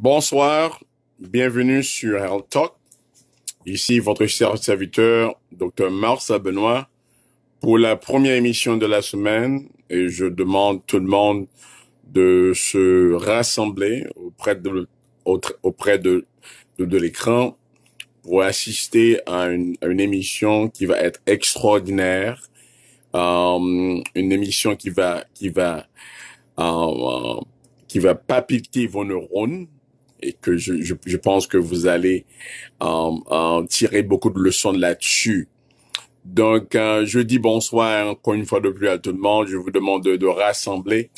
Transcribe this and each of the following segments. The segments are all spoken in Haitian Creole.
Bonsoir, bienvenue sur Health Talk. Ici votre serviteur, Dr Marcel Benoît, pour la première émission de la semaine. Et je demande tout le monde de se rassembler auprès de, de, de, l'écran pour assister à une, émission qui va être extraordinaire. Euh, une émission qui va, qui va, euh, euh, qui va vos neurones et que je, je, pense que vous allez euh, euh tirer beaucoup de leçons là-dessus. Donc, euh, je dis bonsoir encore une fois de plus à tout le monde. Je vous demande de, de rassembler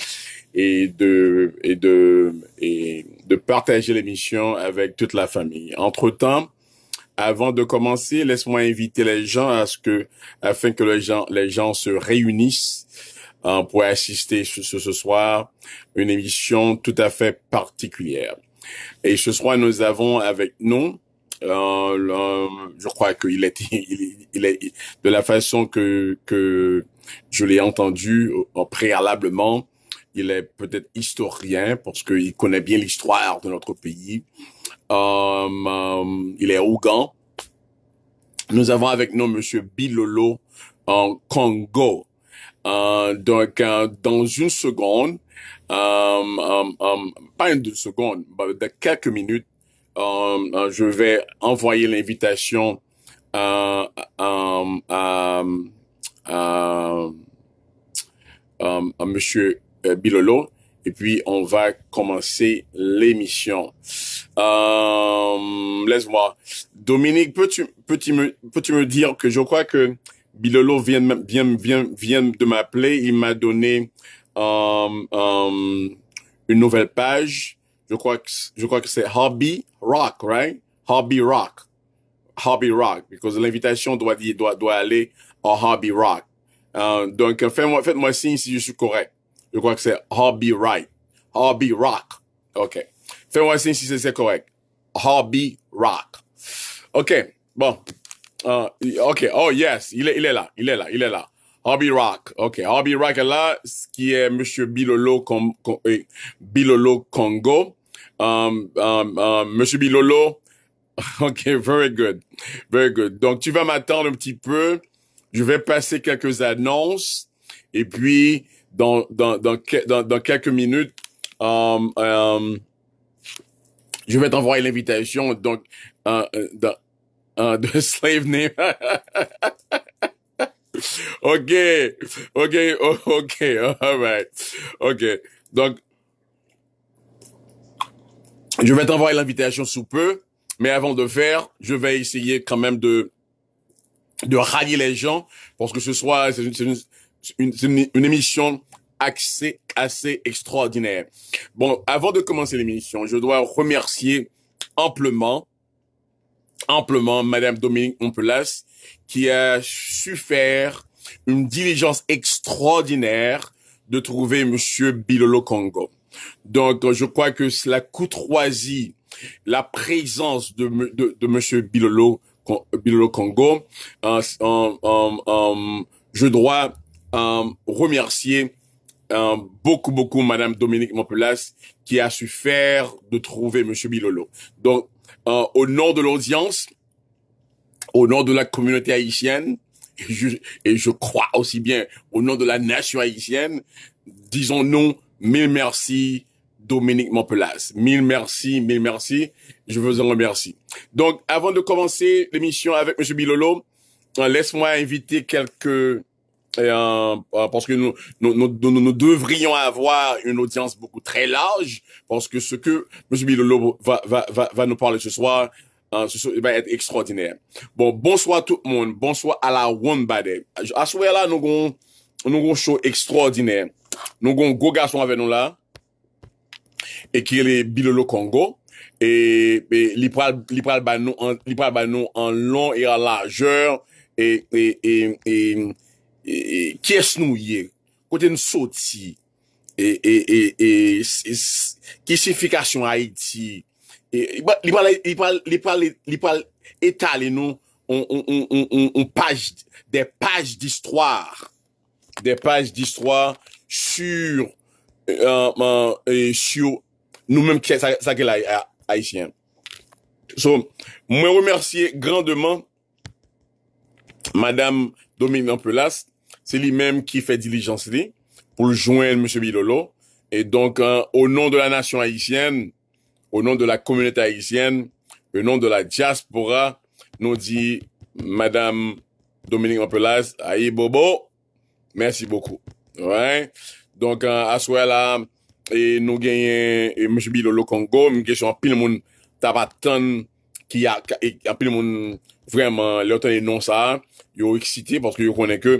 et de et de et de partager l'émission avec toute la famille. Entre temps, avant de commencer, laisse-moi inviter les gens à ce que afin que les gens les gens se réunissent euh, pour assister ce, ce soir une émission tout à fait particulière. Et ce soir, nous avons avec nous, euh, je crois qu'il est, il, il est, de la façon que, que je l'ai entendu euh, préalablement, il est peut-être historien parce qu'il connaît bien l'histoire de notre pays. Euh, euh il est Ougan. Nous avons avec nous Monsieur Bilolo en Congo. Euh, donc, dans une seconde, euh, euh, euh, pas une seconde, bah, de quelques minutes, je vais envoyer l'invitation à, à, à Monsieur Bilolo et puis on va commencer l'émission. Euh, Laisse-moi. Dominique, peux-tu peux-tu me peux-tu me dire que je crois que Bilolo vient vient vient vient de m'appeler. Il m'a donné Um, um, une nouvelle page. Je crois que je crois que c'est Hobby Rock, right? Hobby Rock, Hobby Rock, Parce que l'invitation doit doit doit aller en Hobby Rock. Euh, donc faites-moi faites-moi signe si je suis correct. Je crois que c'est Hobby Right, Hobby Rock. Ok. faites moi signe si c'est correct. Hobby Rock. Ok. Bon. Euh, ok. Oh yes, il est il est là, il est là, il est là. Hobby Rock. OK. Hobby Rock est là, ce qui est Monsieur Bilolo, eh, Congo. Um, um, um, Monsieur Bilolo. OK, very good. Very good. Donc, tu vas m'attendre un petit peu. Je vais passer quelques annonces. Et puis, dans, dans, dans, dans, dans quelques minutes, um, je vais t'envoyer l'invitation. Donc, euh, euh, euh, de Slave Name. OK. OK. Oh, OK. All OK. Donc, je vais t'envoyer l'invitation sous peu. Mais avant de faire, je vais essayer quand même de, de rallier les gens parce que ce soir, c'est une, une, émission assez extraordinaire. Bon, avant de commencer l'émission, je dois remercier amplement, amplement Madame Dominique Monpelas qui a su faire une diligence extraordinaire de trouver Monsieur Bilolo Congo. Donc, je crois que cela courtoisie, la présence de, de, Monsieur Bilolo, Bilolo Congo, euh, euh, euh, je dois remercier beaucoup, beaucoup Madame Dominique Mopelas qui a su faire de trouver Monsieur Bilolo. Donc, au nom de l'audience, au nom de la communauté haïtienne, et je, et je crois aussi bien au nom de la nation haïtienne, disons non, mille merci Dominique Montpelas. Mille merci, mille merci. Je vous en remercie. Donc, avant de commencer l'émission avec M. Bilolo, euh, laisse-moi inviter quelques... Euh, euh parce que nous, nous, nous, nous, devrions avoir une audience beaucoup très large, parce que ce que M. Bilolo va, va, va, va nous parler ce soir, Bon, bonsoy a tout moun, bonsoy a la woun bade A souwe la nou goun show ekstraordine Nou goun go gason avè nou la E kye li bilolo Kongo E li pral bè nou an lon e a la jèr E kye snou ye Kote nou soti E kye sifikasyon a iti on on on page des pages d'histoire. Des pages d'histoire sur, euh, sur nous-mêmes qui sommes haïtien So, moi remercier grandement Madame Dominique Pelas, c'est lui même qui fait diligence pour joindre joindre Monsieur Bilolo, et donc, euh, au nom de la nation haïtienne, ou nan de la komunite aisyen, ou nan de la diaspora, nou di, Madame Dominique Mopelas, aye bobo, mersi boku. Ouwen, donk aswe euh, la, nou genyen, monshi bilolo Kongo, moun gesyon apil moun tabat ton, ki apil moun vreman leotan e non sa, yo eksite, porske yo konen ke,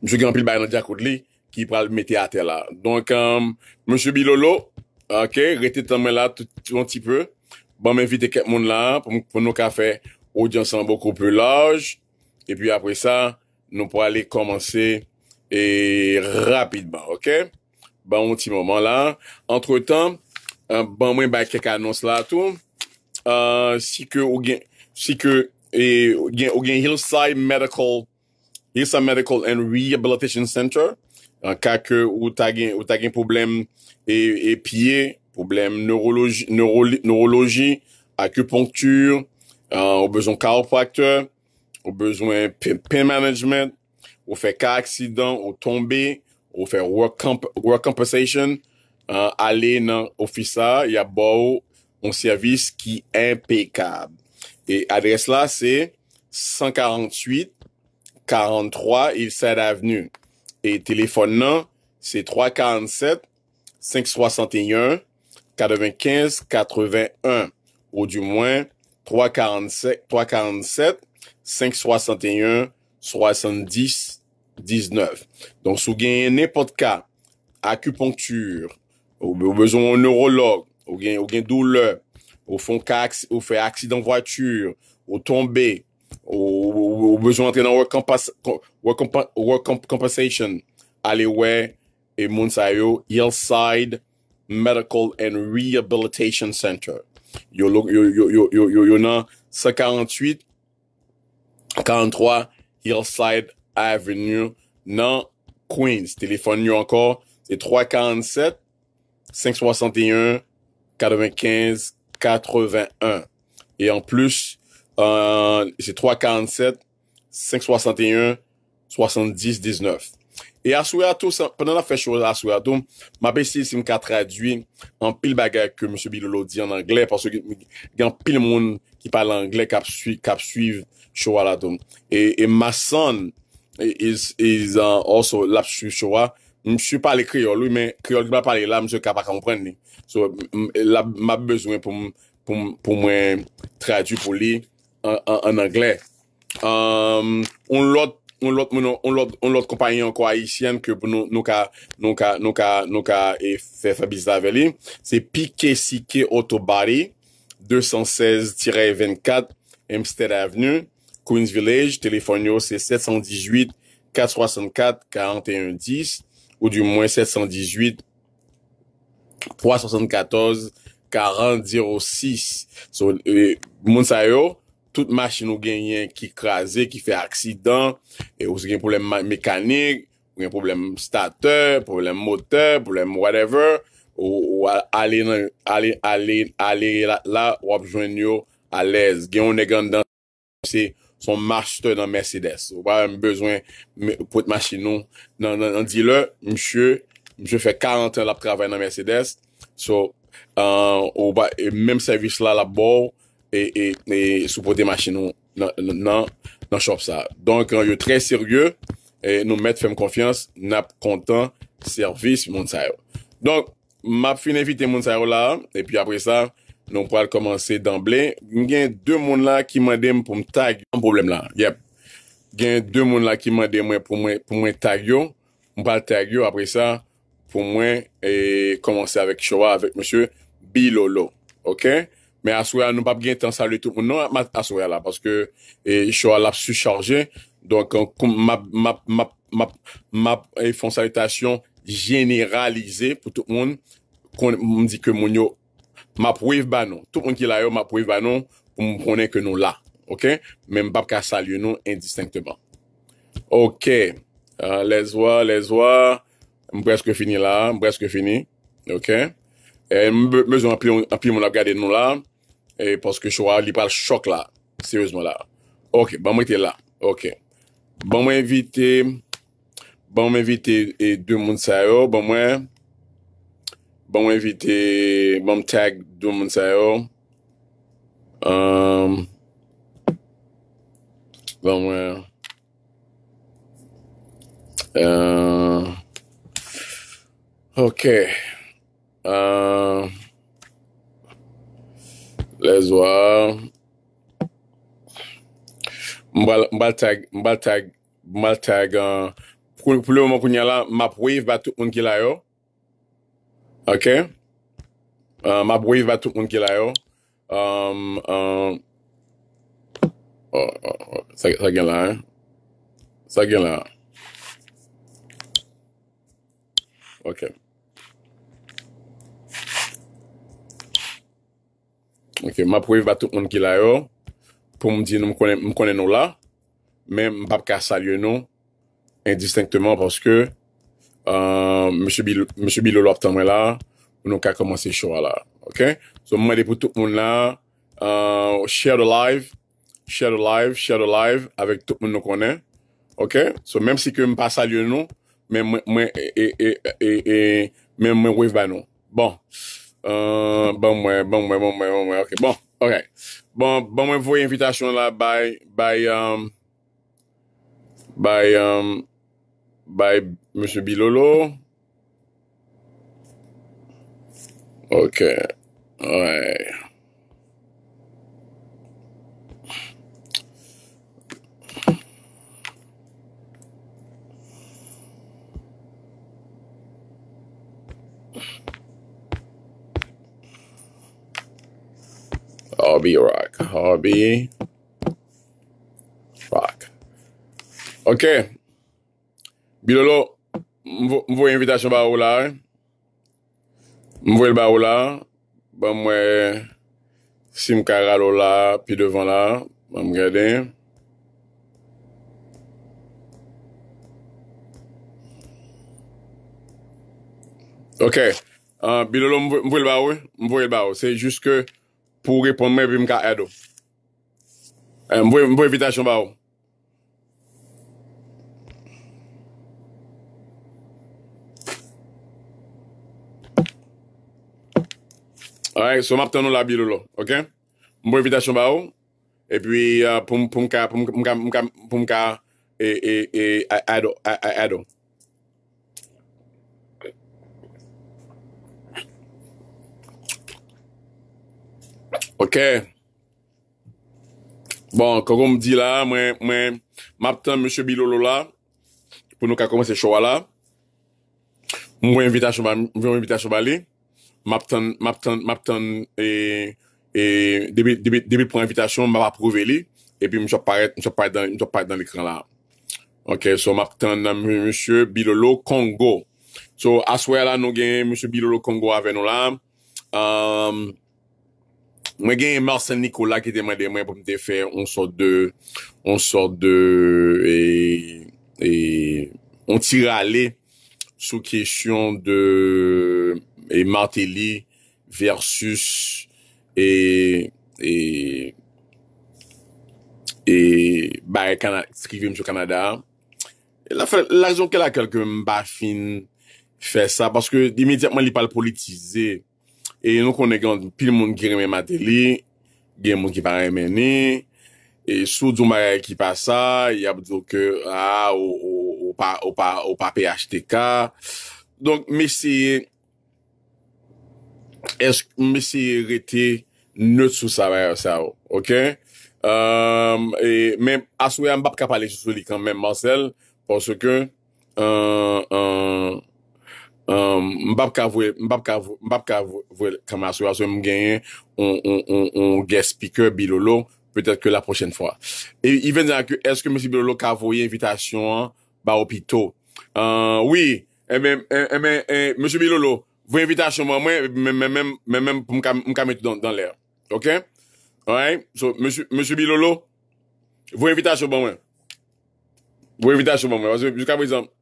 monshi genyen apil bayan diakot li, ki pral mette ate la. Donk, euh, monshi bilolo, monshi bilolo, Ok, rete tanmen la tout yon ti peu. Ban men vide ket moun la, pou nou ka fe audyansan bako pou lage, epi apre sa, nou pou ale komanse e rapidman, ok? Ban moun ti moun la. Entre tan, euh, ban men bay kek anons la tou, euh, si ke ou gen si ke ou gen Hillside Medical Hillside Medical and Rehabilitation Center an ka ke ou ta gen ou ta gen poublem et, et problème problèmes neurologie, neurologie, acupuncture, euh, au besoin chiropracteur, au besoin pain management, au fait cas accident, au tomber, au fait work, compensation, euh, aller dans office il y a un service qui est impeccable. Et adresse là, c'est 148 43 Ilside Avenue. Et téléphone là, c'est 347 5, 61, 95, 81, ou du mwen, 3, 47, 5, 61, 70, 19. Don sou gen yon epot ka, akuponktur, ou bezon yon neurolog, ou gen doule, ou fon kak, ou fe aksidan vwature, ou tombe, ou bezon antre nan work compensation, ale wey, et Mounsayo Hillside Medical and Rehabilitation Center. Yo, yo, yo, yo, 148, 43 Hillside Avenue non Queens. Téléphone yo encore, c'est 347 561 95 81. Et en plus, euh, c'est 347 561 70 19. E aswe atou, penan la fè chou aswe atou, m apè si si m ka traduy an pil bagay ke M. Bilolo di an anglè parce ki gen pil moun ki pale anglè kapsuiv chou ala atou. E, e ma son, is an also lapsuiv chou ala, m sou pale kriolou, men kriolou m pale la m se kapak anpren li. So, m apè bezwen pou m traduy pou li an anglè. Um, un lot On lot kompanyen kwa isyan ke nou ka e fe fabizave li. Se P.K.S.K. Otobari, 216-24 Amstead Avenue, Queens Village, Telefonio, se 718-464-4110, ou di mwen 718-374-4006, Monsayo. tout machin nou gen yon ki krasi, ki fe aksidan, e ou se gen problem mekanik, problem start-up, problem motor, problem whatever, ou ale, ale, ale, la ou ap jwen yo alez. Gen yon negan dan, son master nan Mercedes. Ou ba yon bezwen pot machin nou. Nan di la, msye, msye fe 40 an la pou travay nan Mercedes, so, euh, ou ba, e menm servis la la bov, E, e, e soupote machin nou nan shop sa. Donk an yo tre serye, nou met fèm konfians nap kontan servis moun sa yo. Donk, map fin evite moun sa yo la, epi apre sa, nou pral komanse d'anble. Ngen dè moun la ki mwen dem pou m tag yo. An problem la, yep. Ngen dè moun la ki mwen dem pou mwen tag yo. Mwen pral tag yo apre sa pou mwen komanse avèk chowa avèk monsye Bilolo, ok? Men aswe a nou pap gen tan salye tout moun nou, aswe a la, paske, e chou alap su charje, donk, map, map, map, map, e fon salye tasyon, jeneralize pou tout moun, kon m di ke moun yo, map wiv ba nou, tout moun ki la yo, map wiv ba nou, m moun mounen ke nou la, ok, men m pap ka salye nou, indistinkte ban. Ok, euh, les wwa, les wwa, m brest ke fini la, m brest ke fini, ok, m bezon api moun api gade nou la, m, e paske chou a li pal chok la seriosmo la ok, ba mwen te la ba mwen evite ba mwen evite e doun moun sayo ba mwen ba mwen evite ba mwen tag doun moun sayo eeeem um, ba mwen eeeem eeeem eeeem Mbal tag, mbal tag, mbal tag, euh, pou lè ou mwen kwenye la, map wiv batou un ki la yo. Ok. Euh, map wiv batou un ki la yo. Sa gen la. Sa gen la. Ok. Ok. Ok, m apwev ba tout moun ki la yo pou m di nou m konen nou la, men m pap ka salye nou indistinktman poske m soubi lolo optan mwen la pou nou ka komanse chowa la. Ok, so m mwede pou tout moun la euh, share the live, share the live, share the live avik tout moun nou konen. Ok, so menm si ke m pa salye nou, men m mwen wev ba nou. Bon. Euh, bon mwen, bon mwen, bon mwen, bon mwen. Bon, ok. Bon, bon mwen vouye invitasyon la by by um, by um, by M. Bilolo. Ok. Ouè. Orbi rock. Orbi rock. Ok. Bilolo, mvouye invitation ba ou la. Mvouye ba ou la. Ba mwè sim karal ou la, pi devan la. Ba mwè gade. Ok. Ah, Bilolo, mvouye ba ou. Mvouye ba ou. Mvouye ba ou. pou repon mè bi mka e do. Mwen mwen evita chan ba ou. Alright, so mwen apten nou la bilou lò, ok? Mwen mwen evita chan ba ou, e pi pou mka e do. Ok, bon, kongon m di la, mwen mapten Monsye Bilolo la, pou nou ka kome se chowa la. Mwen mwen invitasyon ba li, mapten, mapten, mapten, e, e, debi, debi pou invitasyon, mwen aprove li, e pi mwen sop paret, mwen sop paret dan, mwen sop paret dan l'ekran la. Ok, so mapten Monsye Bilolo Kongo. So, aswe la nou gen Monsye Bilolo Kongo ave nou la, amm. Um, Mwen gen yon Marcel Nikola ki te mwen de mwen pou mwen te fe, on sot de, on sot de, e, e, on tire ale, sou kyechyon de, e, Martelly, versus, e, e, e, ba, e, skivem sou Kanada. E la fè, la joun ke la kelke mba fin, fè sa, paske dimediatman li pal politize, e, E nou konen gen yon pil moun giremen madeli, gen moun giparemeni, e sou djouma yon ekipa sa, yab djouke, a, ou pa, ou pa, ou pa pHTK. Donk, mesi, esk, mesi rete, nout sou savaya sa ou, okey? Um, e, men, aswe yon bap kap alej sou li kanmen, Marcel, porske, an, an, Um, mbap ka vwe kamaswa Mwen genye On guest speaker Bilolo Pe teke la prochen fwa E ven jan ke eske Monsi Bilolo Ka vwe yinvitasyon Ba opito euh, Oui eh eh, eh Monsi Bilolo Vwe yinvitasyon Mwen men men mwen mwen Mwen ka meti dan lèr Ok Monsi Bilolo Vwe yinvitasyon Vwe yinvitasyon Vwe yinvitasyon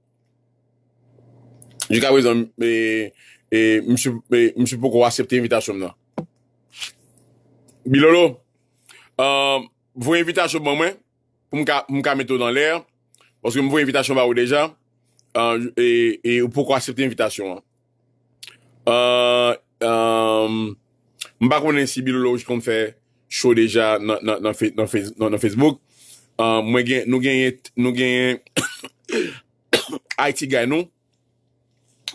Jika we zan, me sou pou kwa acepte invitasyon nan. Bilolo, mwen vwè invitasyon ban mwen, mwen ka meto dan lè, pwoske mwen vwè invitasyon ba ou deja, e mwen pou kwa acepte invitasyon. Mwen bak wè nan si Bilolo wè jikon mwè fè show deja nan Facebook. Euh, mwen genye, nou genye, nou genye, Haiti gay nou,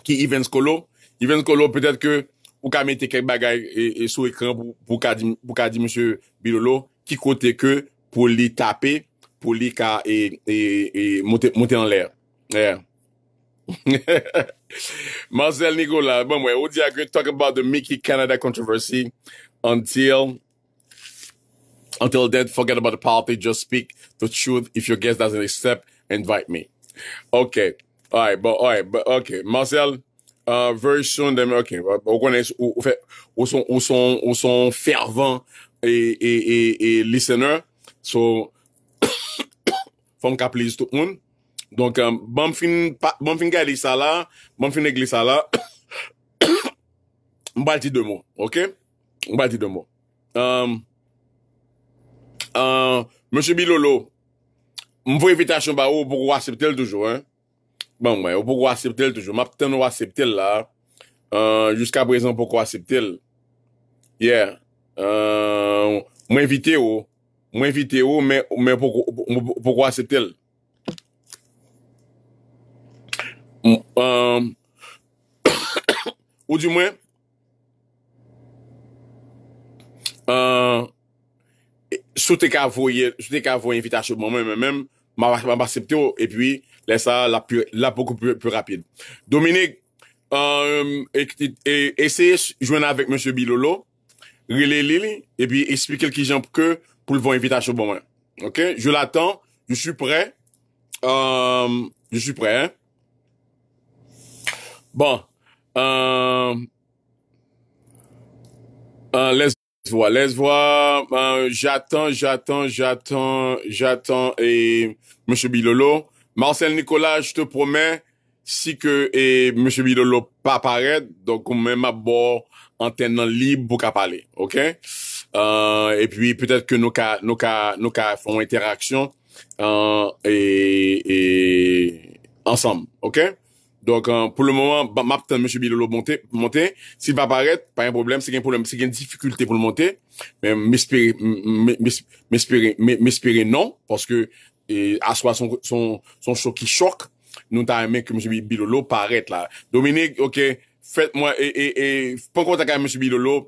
ki Evans Colo. Evans Colo, peut-être que ou ka mettre kek bagay sur e pour pour, pour dire, Monsieur Bilolo qui côté que pour les taper pour les car et et monter, monter en l'air. Yeah. Marcel Nicolas, bon mwen, ou di a talk about the Mickey Canada controversy until until then, forget about the party. just speak the truth. If your guest doesn't accept, invite me. Okay. Alright, but, alright, but, okay, Marcel, uh, very soon, dem, okay, ou konen, ou son, ou son, ou son fervant e, e, e, e, listener, so, fom ka please tout moun, donk, euh, bom fin, bom fin gali sa la, bom fin negli sa la, mbati de mou, okay, mbati de mou, Monsi Bilolo, mvou evitasyon ba ou, mvou akseptel toujou, hein, bon mwen, ou pou kwa septel toujou, map ten ou a septel la, jusqu'a prezen pou kwa septel, yeah, mwen invite ou, mwen invite ou, mwen pou kwa septel, ou di mwen, sou te ka vouye, sou te ka vouye invite a chou mwen mwen mèm, mwen a septel ou, e pwi, laisse ça là, plus, là beaucoup plus, rapide. Dominique, euh, et, de jouer avec Monsieur Bilolo, Lily, et puis expliquez qui j'en que pour le bon invitation bon moment. OK? Je l'attends, je suis prêt. Euh, je suis prêt. Hein. Bon. Euh, euh, laisse voir, laisse voir. Euh, j'attends, j'attends, j'attends, j'attends et Monsieur Bilolo. Marcel Nicolas, je te promets, si que et monsieur Bidolo pas apparaître, donc on même m'abord en tenant libre pour qu'à parler, OK euh, et puis peut-être que nous ca nous ca nous font interaction euh, et, et ensemble, OK donc, euh, pour le moment, bah, M. monsieur Bilolo monter, monter. S'il va apparaître, pas un problème, c'est un problème, c'est une difficulté pour le monter. Mais m'espérer, m'espérer, m'espérer non, parce que e aswa son chok ki chok, nou ta yon men ke Monsi Bilolo paret la. Dominik, ok, fèt mwen, e pon kontak a Monsi Bilolo,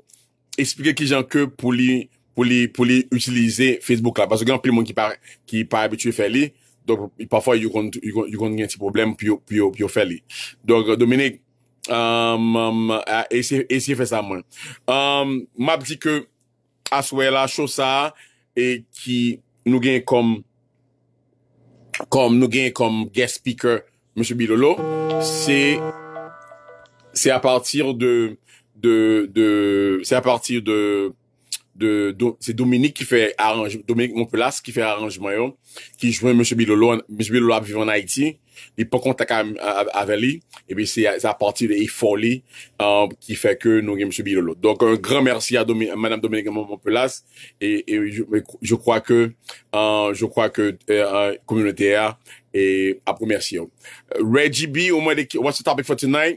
eksplike ki jan ke pou li, pou li, pou li, pou li utilize Facebook la. Paso gen, pou yon men ki par, ki par abitue fè li, donk, pafwa yon kon, yon kon gen ti problem, pi yo, pi yo fè li. Donk, Dominik, e, e, e, e, e, e, e, e, e, e, e, e, e, e, e, e, e, comme nous gagnons comme guest speaker Monsieur Bilolo, c'est c'est à partir de de de c'est à partir de c'est Dominique Montpelas ki fè aranjman yon, ki jwè M. Bilolo, M. Bilolo ap vivan Haiti, li pou kontak avè li, e bi sè a pati de ifo li ki fè ke nou gen M. Bilolo. Donk, un gran mersi euh, euh, euh, a M. Dominique Montpelas e je kwa ke je kwa ke koumounete a ap remersi yon. Reggie B, ou mwen se tapik for tonight,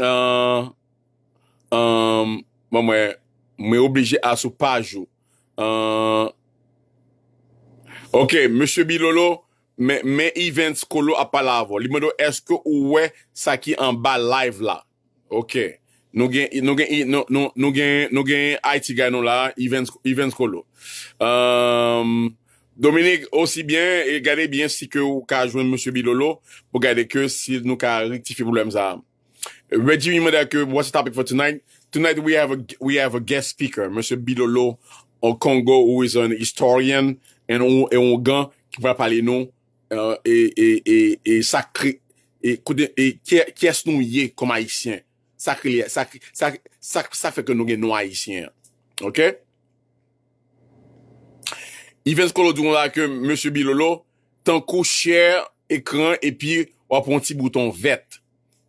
mwen mwen Mwen oblije a sou pa jou. Euh, ok, Monsie Bilolo, men event skolo a pala avon. Li mwen do, eske ou we sa ki an ba live la? Ok, nou gen IT gay nou la, event skolo. Euh, Dominik, osi bien, e gade bien si ke ou ka joun Monsie Bilolo, pou gade ke si nou ka rektifi boulèm zan. Redji, mi mwen de akè, what's the topic for tonight? Tonight we have a guest speaker, Monsie Bilolo, o Kongo who is an historian, e o Ngan ki vwa pale nou, e kyes nou ye kom Haitien. Sakre liye, sakre, sakre, sakre sa feke nou gen nou Haitien. Ok? I ven sko lo doun la ke Monsie Bilolo, tan ko share ekran, e pi wapon ti bouton vet.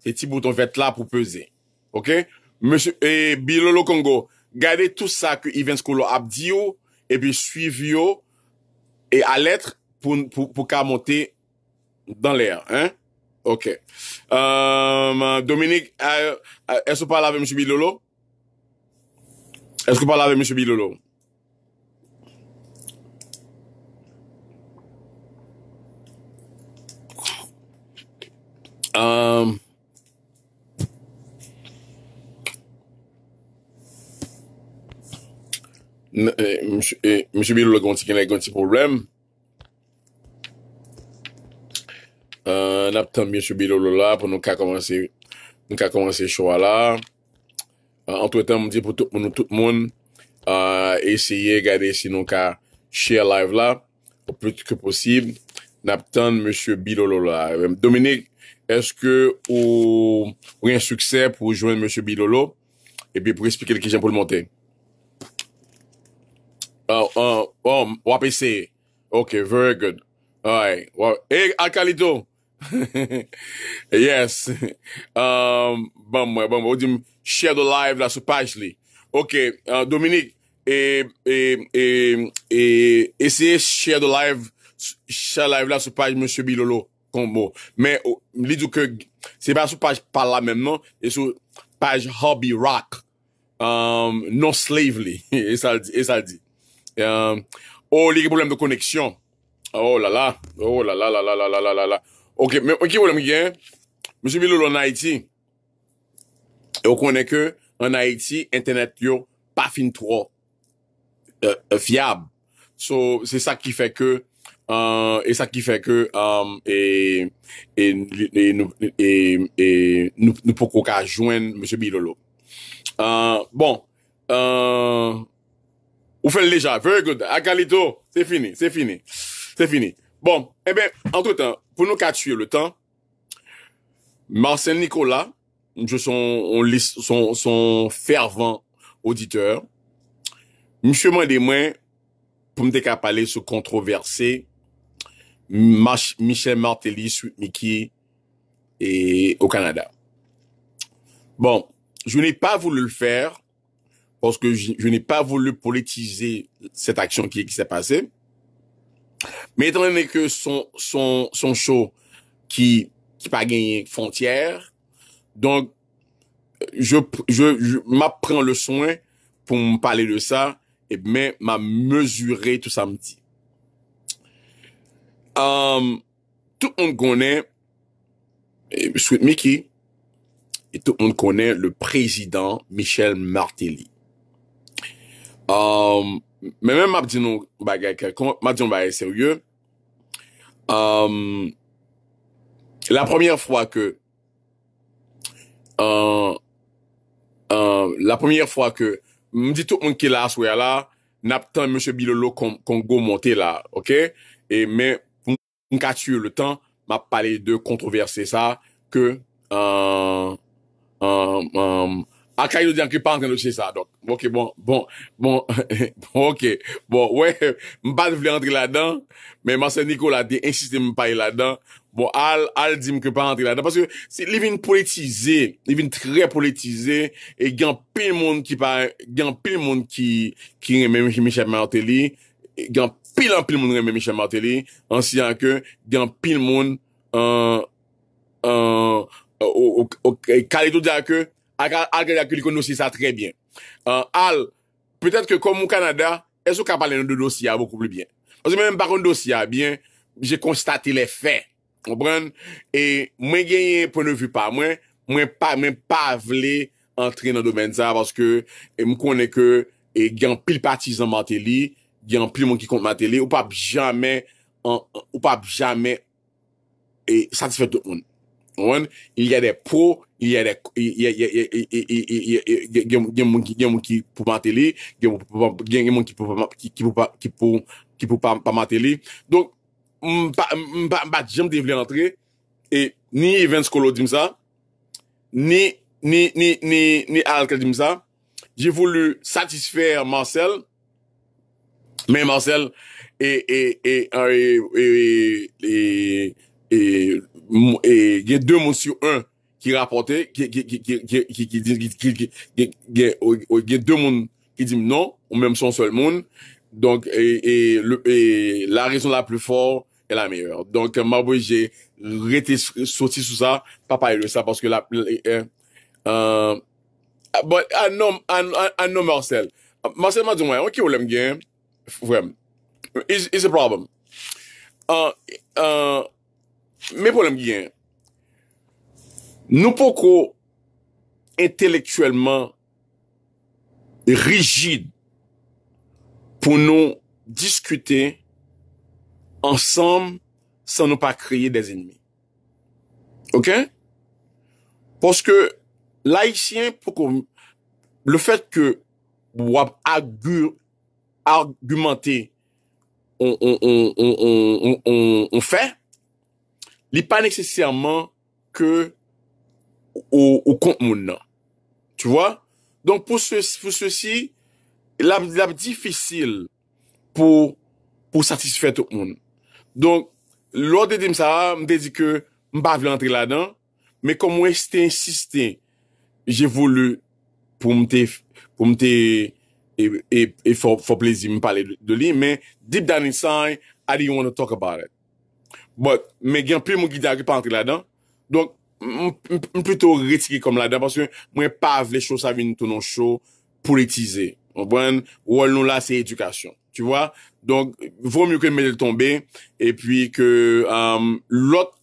Ti bouton vet la pou pese. Ok? Eh, Bilolo Kongo, gade tout sa ki i ven skou lo ap di yo epi suiv yo e alet pou ka moti dan le a ok euh, Dominique, esko pa la ve msou Bilolo? esko pa la ve msou Bilolo? amm euh, E, Monsye Bilolo gonti kene gonti problem e, Nap tan Monsye Bilolo la Pon nou ka komanse Nou ka komanse chwa la e, Antwotan moun di pou nou tout moun Eseye gade si nou ka Share live la Ou pwet ke posib Nap tan Monsye Bilolo la Dominik, eske ou Ou yon suksè pou jwenn Monsye Bilolo E pi pou espeke l kèjèm pou l montè Oh, oh, oh, Wapese Ok, very good E, Akalito Yes Bambwa, um, bambwa O di m share the live la sou page li Ok, uh, Dominique E E, e, e se share the live Share the live la sou page Monsie Bilolo Men li di ki Se pa sou page pa la menm non E sou page Hobby Rock um, Non-slave li E sa di, e sa di Um, Ou oh, li ge poulem de koneksyon Ou oh la la Ou oh la la la la la la la la Ou ki poulem gen Monsi Bilolo en Haiti Ou konen ke en Haiti Internet yo pa fin tro euh, euh, Fiyab So se sa ki fe ke E sa ki fe ke E E Nou pou kon ka jwen Monsi Bilolo Bon E Ou faites déjà. Very good. Agalito, c'est fini, c'est fini. C'est fini. Bon, eh bien, entre-temps, pour nous qu'à le temps, Marcel Nicolas, je son, son, son fervent auditeur, monsieur m'a des pour me décapaler ce controversé, Michel Martelly, Mickey, et au Canada. Bon, je n'ai pas voulu le faire parce que je, n'ai pas voulu politiser cette action qui, s'est passée. Mais étant donné que son, show qui, qui pas gagné frontière, donc, je, je, m'apprends le soin pour me parler de ça, et mais m'a mesuré tout samedi. Um, euh, tout le monde connaît Sweet Mickey et tout le monde connaît le président Michel Martelly. Mè um, mè m ap di nou bagay kelkon, m ap di nou bagay sèrye. Um, la premiè fwa ke... Uh, uh, la premiè fwa ke m di tou m ki la sou ya la, nap tan M. Bilolo kongou monte la, ok? E mè m katu yo le tan, m ap pale de kontroverse sa, kè m ap pale de kontroverse sa, Akay do di anke pa anken do se sa. Bon, ok, bon, bon, bon, ok. Bon, wè, m pa te vle antre la dan, men Marcel Nicol a de insistem m pa e la dan. Bon, al, al di m ke pa antre la dan. Paske, se li vin politize, li vin tre politize, e gen pil moun ki pa, gen pil moun ki reme Mishap Martelly, gen pil an pil moun reme Mishap Martelly, ansi anke, gen pil moun, an, an, an, ok, kalito di anke, Euh, Al gade akou li kon dosye sa trebyen. Al, petète ke kom moun Kanada, e sou kapalè nan do dosye a vokou pli byen. Ose mè m baron dosye a byen, jè konstate lè fè. Kompren? E mwen genye pou nou vipa. Mwen pavle antre nan domen za baske m konen ke gen pil pati zan mante li, gen pil moun ki kont mante li, ou pap jame ou pap jame satisfète moun. osion ci. won. Donc, m ba dijam di voulet antre, ni Even Scolo di msa, ni ne alkel di msa. Je voulu satisfaire Mancelle, men Mancelle e e ne gen de moun si ou un ki rapote, gen de moun ki di m nou, ou menm son sol moun, donk, la rezon la plou for, e la meyèr. Donk, maboui, jè rete soti sou sa, papa e lè sa, paske la plou e, anon Marcel, Marcel madyou mwen, an ki ou lem gen, vwèm, is a problem, an, an, Me poulem gen, nou poukou intelektuelman rigid pou nou diskute ansanm san nou pa kriye des ennemi. Ok? Poske laisyen poukou, le fet ke wap argumante on fè, li pa neksesiyaman ke ou kont moun nan. Tu wwa? Donk pou se si, la mdilab difisil pou satisfet tout moun. Donk, lor de di msa a, mde di ke mbav li antre la dan, me kom mweste insisten, jè voulou pou mte e fò plezi mpale do li, men, dip dan nisany, a li yon wana talk about it. Mwen gen pri mwen gida ki pa antre la dan. Donk, mwen pweto retike kom la dan. Mwen pa avle chos aven tonon chos pou retize. Ou al nou la se edukasyon. Donk, vwom yon kem me um, de tombe. E pi ke lot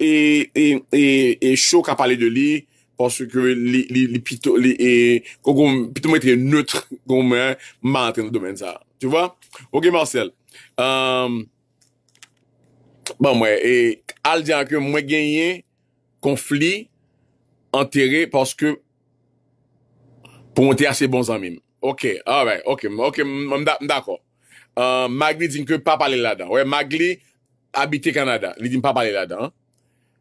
e chok a pale de li poske li piton mwen tre neutre kon mwen mantre nan domen sa. Tu vwa? Ok Marcel. E Bon mwen, e al diyan ke mwen genyen konflik enteri porske pou mwen te ase bon zanmim. Ok, awe, ok, mwen d'akon. Euh, Magli din ke pap ale lada. Ouye, Magli habite Kanada. Li din pap ale lada.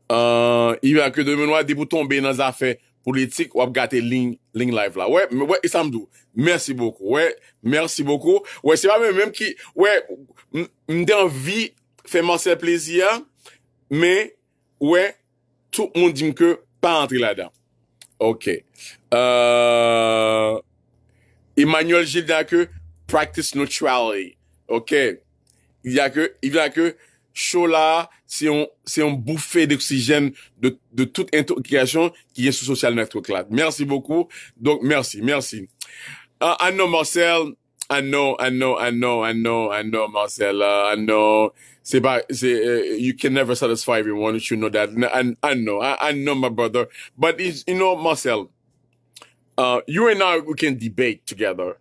Euh, I wak ke demen wak debou tombe nan zafè politik wap gate ling live la. Ouye, isam dou. Mersi boku. Ouye, mersi boku. Ouye, se pa mwen mwen ki, ouye, mden vi... Fè mòsè plésia, mè, wè, tout moun di mkè pa antre la dan. Ok. Euh, Emmanuel Gilles dè akè, practice neutrality. Ok. Yè akè, yè akè, chò la, se yon boufè d'oxijèn de tout entokikasyon ki yè sou social network la. Mèrsi boku, donk mèrsi, mèrsi. An nou mòsèl. I know, I know, I know, I know, I know, Marcella. I know. See, but see, uh, you can never satisfy everyone. You should know that. And I, I, know, I, I, know, my brother. But it's, you know, Marcel, uh, you and I, we can debate together.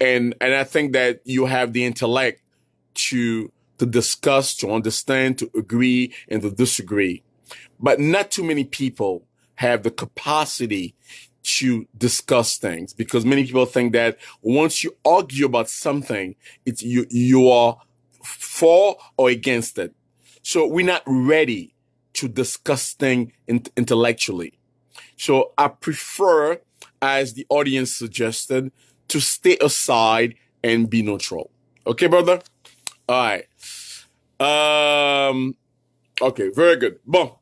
And, and I think that you have the intellect to, to discuss, to understand, to agree, and to disagree. But not too many people have the capacity you discuss things because many people think that once you argue about something, it's you, you are for or against it. So we're not ready to discuss things in- intellectually. So I prefer, as the audience suggested, to stay aside and be neutral. Okay, brother? All right. Um, okay, very good. Bon,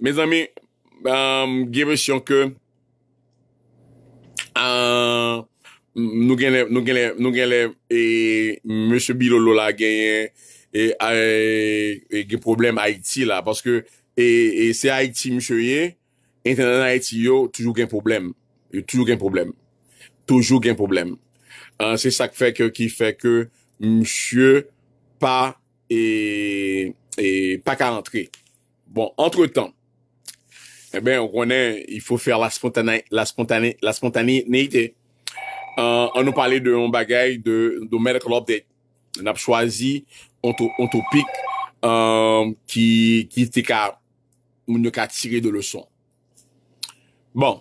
mes amis, um, give us your que nou gen lè, nou gen lè, nou gen lè, e monsye Bilolo la gen, e euh, gen problem Haiti la, paske, e se Haiti monsye, internet Haiti yo, toujou gen problem, toujou gen problem, toujou gen problem, se euh, sak fek ki fek monsye, pa, e, e, pa ka rentre, bon, entre tan, eh ben, on connaît, il faut faire la spontané, la spontané, la spontanéité. Euh, on nous parlait de un bagage de, de medical update. On a choisi un, topic euh, qui qui était qu'à nous qu'à tirer de leçons. Bon.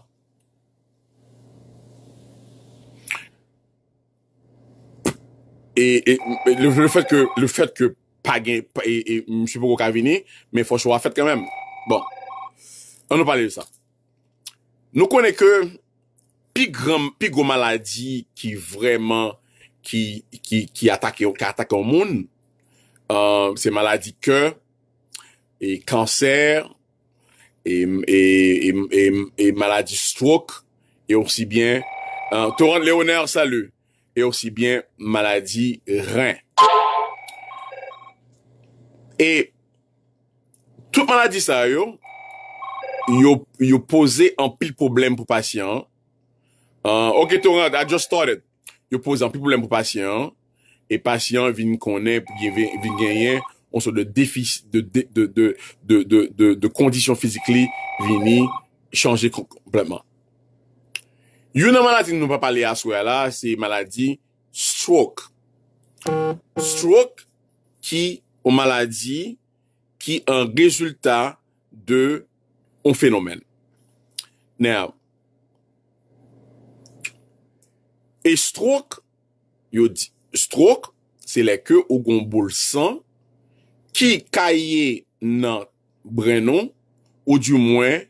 Et, et, le, fait que le fait que pas et, et, je sais pas qu'à venir, mais faut choisir fait quand même. Bon. An nou pale yon sa. Nou konen ke, pig ou maladi ki vreman, ki atake yon moun, euh, se maladi ke, e kanser, e maladi stroke, e osi bien, euh, Toron Leoner, salu, e osi bien, maladi ren. E, tout maladi sa yo, yo pose an pil problem pou pasyon. Ok, tou an, yo pose an pil problem pou pasyon, e pasyon vin konen, vin genyen, on se de kondisyon fizikli vini chanje kompleman. Yon nan maladi nou pa pale aswe la, se maladi stroke. Stroke ki ou maladi ki an rezultat de On fenomen. Nè. Estroke, yo di, estroke, se leke ou gomboul san, ki kaye nan brenon, ou du mwen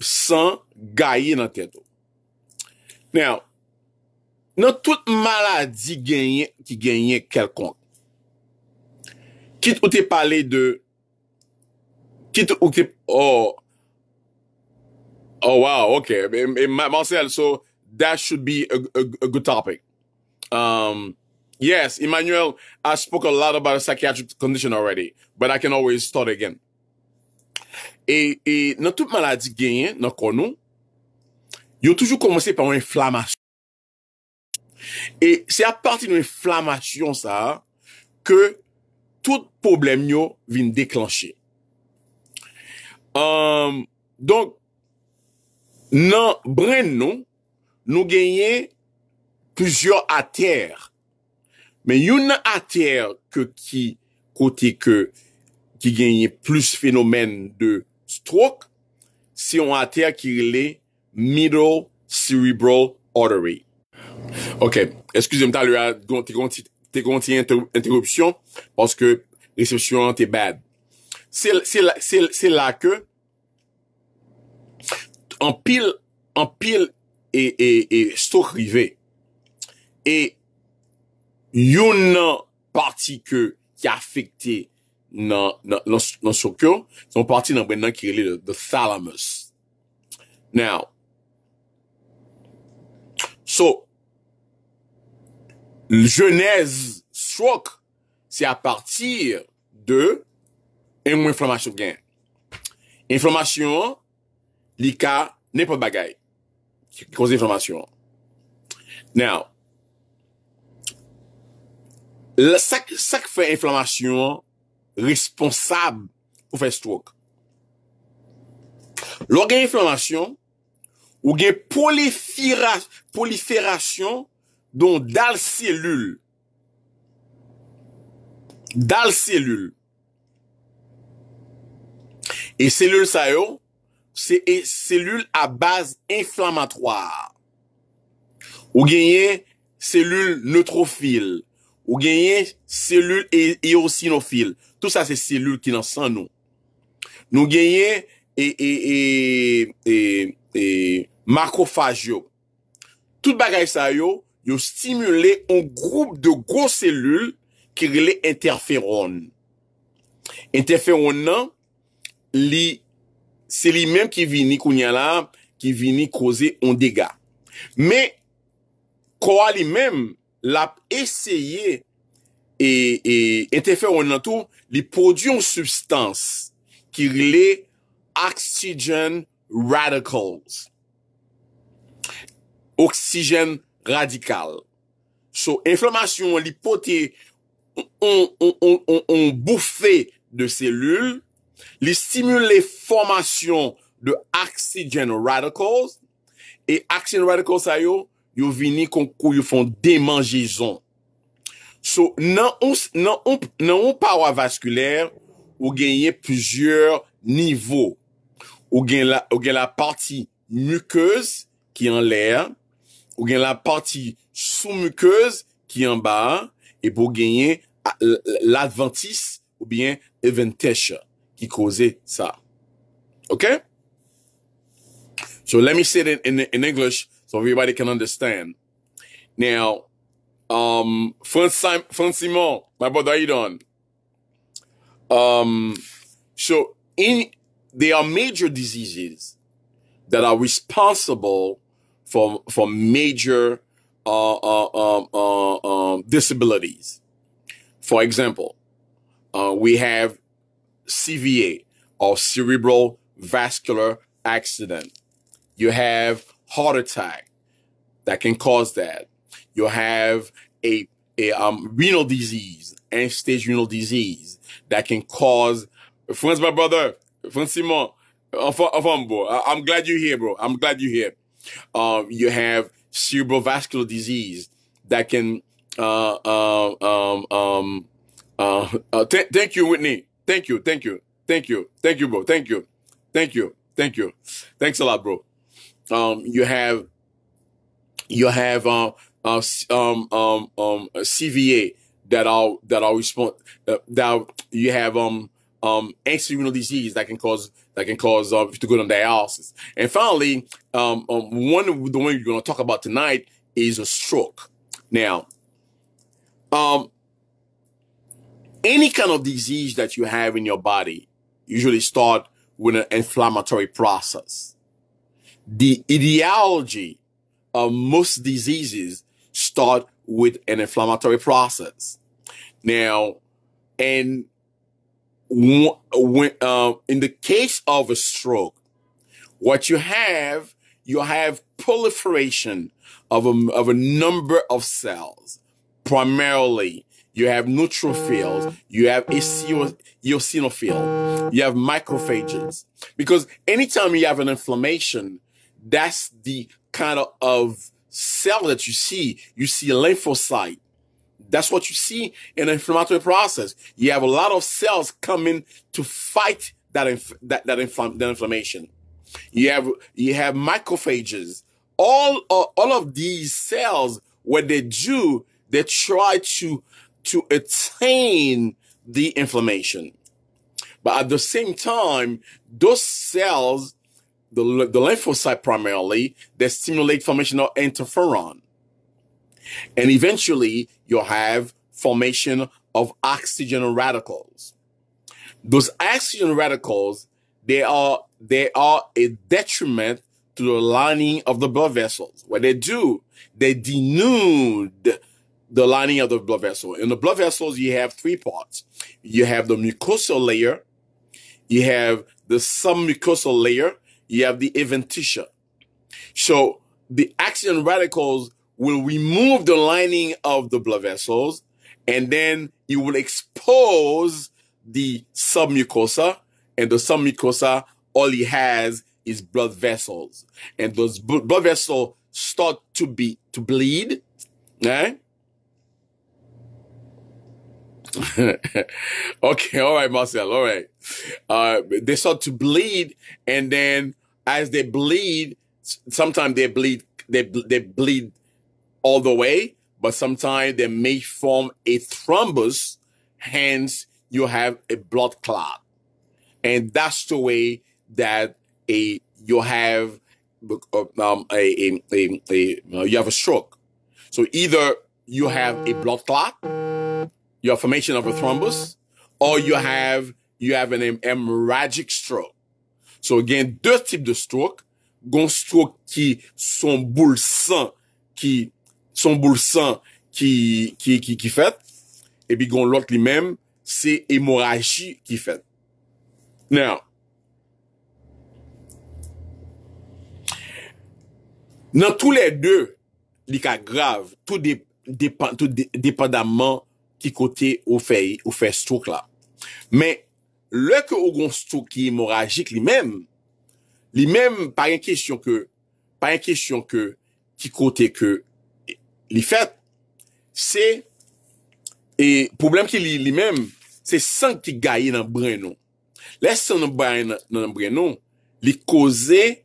san gaye nan tèdo. Nè. Nè. Nè tout maladi genye, ki genye kelkonk. Kit ou te pale de, kit ou te, oh, Oh, wow, ok. Marcel, so that should be a good topic. Um, yes, Emmanuel has spoke a lot about psychiatric condition already, but I can always start again. Et, et, notre maladie gagne, notre conou, yon toujou koumese pa yon inflammation. Et, c'est la partie de l'inflammation, ça, que tout problème, yon, vin déclencher. Um, donc, nan brenn nou, nou genye pouzyor ater. Men yon ater ki kote ke ki genye plus fenomen de stroke, si yon ater ki le middle cerebral artery. Ok, eskouzim ta lou a, te konti interruption paske resepsyon an te bad. Se la ke An pil e stok rive. E yon nan partike ki afekte nan shokyo. Son partike nan ben nan ki rele de thalamus. Now. So. L jenez shok. Se a partike de. En mwen flamasyon gen. Flamasyon. li ka ne po bagay. Kikozi inflamasyon. Now, sak fe inflamasyon responsab ou fe stroke. Loga inflamasyon ou gen poliferasyon don dal selul. Dal selul. E selul sa yo, Se e selul a baz inflammatoar. Ou genye selul neutrofil. Ou genye selul e, eosinofil. Tout sa se selul ki nan san nou. Nou genye e, e, e makrofaj yo. Tout bagay sa yo, yo stimule un groub de gwo selul ki li interferon. Interferon nan, li Se li menm ki vini kou nye la, ki vini kouze yon dega. Me, kwa li menm, lap eseye e entefer wè nan tou, li pwody yon substans ki rile oxygen radicals. Oksigen radical. So, inflamasyon, li pwote yon boufe de selul, li simule lè fòrmasyon de aksijen radikòs e aksijen radikòs a yo yo vini konkou yo fon demanjezon. So nan ou power vaskulèr ou genye pjoujèr nivò ou gen la parti mukez ki an lèr, ou gen la parti sou-mukez ki an ba, e pou genye l'adventis ou bien eventèchè. qui causait ça. Okay? So let me say it in, in English so everybody can understand. Now, um, first Simon, my brother, how you doing? Um, so in, there are major diseases that are responsible for, for major, uh, uh, um, uh, um, disabilities. For example, uh, we have CVA or cerebral vascular accident. You have heart attack that can cause that. you have a, a um, renal disease, end stage renal disease that can cause. Friends, my brother, friends Simon, I'm glad you're here, bro. I'm glad you're here. Um, you have cerebrovascular disease that can. Uh, uh, um, um, uh, uh th- thank you, Whitney. Thank you. Thank you. Thank you. Thank you, bro. Thank you. Thank you. Thank you. Thanks a lot, bro. Um, you have you have um uh, uh um um um a CVA that all that all respond uh, that you have um um anxious renal disease that can cause that can cause uh, to go on dialysis. And finally, um, um one the one you're going to talk about tonight is a stroke. Now, um any kind of disease that you have in your body usually start with an inflammatory process. The etiology of most diseases start with an inflammatory process. Now, and when, uh, in the case of a stroke, what you have, you have proliferation of a, of a number of cells, primarily you have neutrophils, mm. you have eosinophil, you have macrophages. Because anytime you have an inflammation, that's the kind of, of cell that you see. You see lymphocyte. That's what you see in an inflammatory process. You have a lot of cells coming to fight that, inf- that, that, infl- that inflammation. You have, you have macrophages. All, uh, all of these cells, what they do, they try to to attain the inflammation. But at the same time, those cells, the, the lymphocyte primarily, they stimulate formation of interferon. And eventually you'll have formation of oxygen radicals. Those oxygen radicals, they are, they are a detriment to the lining of the blood vessels. What they do, they denude the lining of the blood vessel. In the blood vessels, you have three parts. You have the mucosal layer, you have the submucosal layer, you have the adventitia. So the action radicals will remove the lining of the blood vessels, and then you will expose the submucosa, and the submucosa all it has is blood vessels, and those blood vessels start to be to bleed, right? okay, all right, Marcel, all right. Uh, they start to bleed, and then as they bleed, sometimes they bleed, they they bleed all the way, but sometimes they may form a thrombus. Hence, you have a blood clot, and that's the way that a you have uh, um, a, a, a, a you have a stroke. So either you have a blood clot your formation of a thrombus, or you have an hemorrhagic stroke. So gen, de type de stroke, gon stroke ki son boul san, son boul san ki ki fet, e bi gon lot li men, se hemorragi ki fet. Now, nan tou le de, li ka grav, tou depandaman ki kote ou fey stok la. Men, leke ou gons stok ki morajik li men, li men, par en kesyon ki kote ke li fet, se, e problem ki li men, se san ki gaye nan bren nou. Lesan nan bren nou, li koze,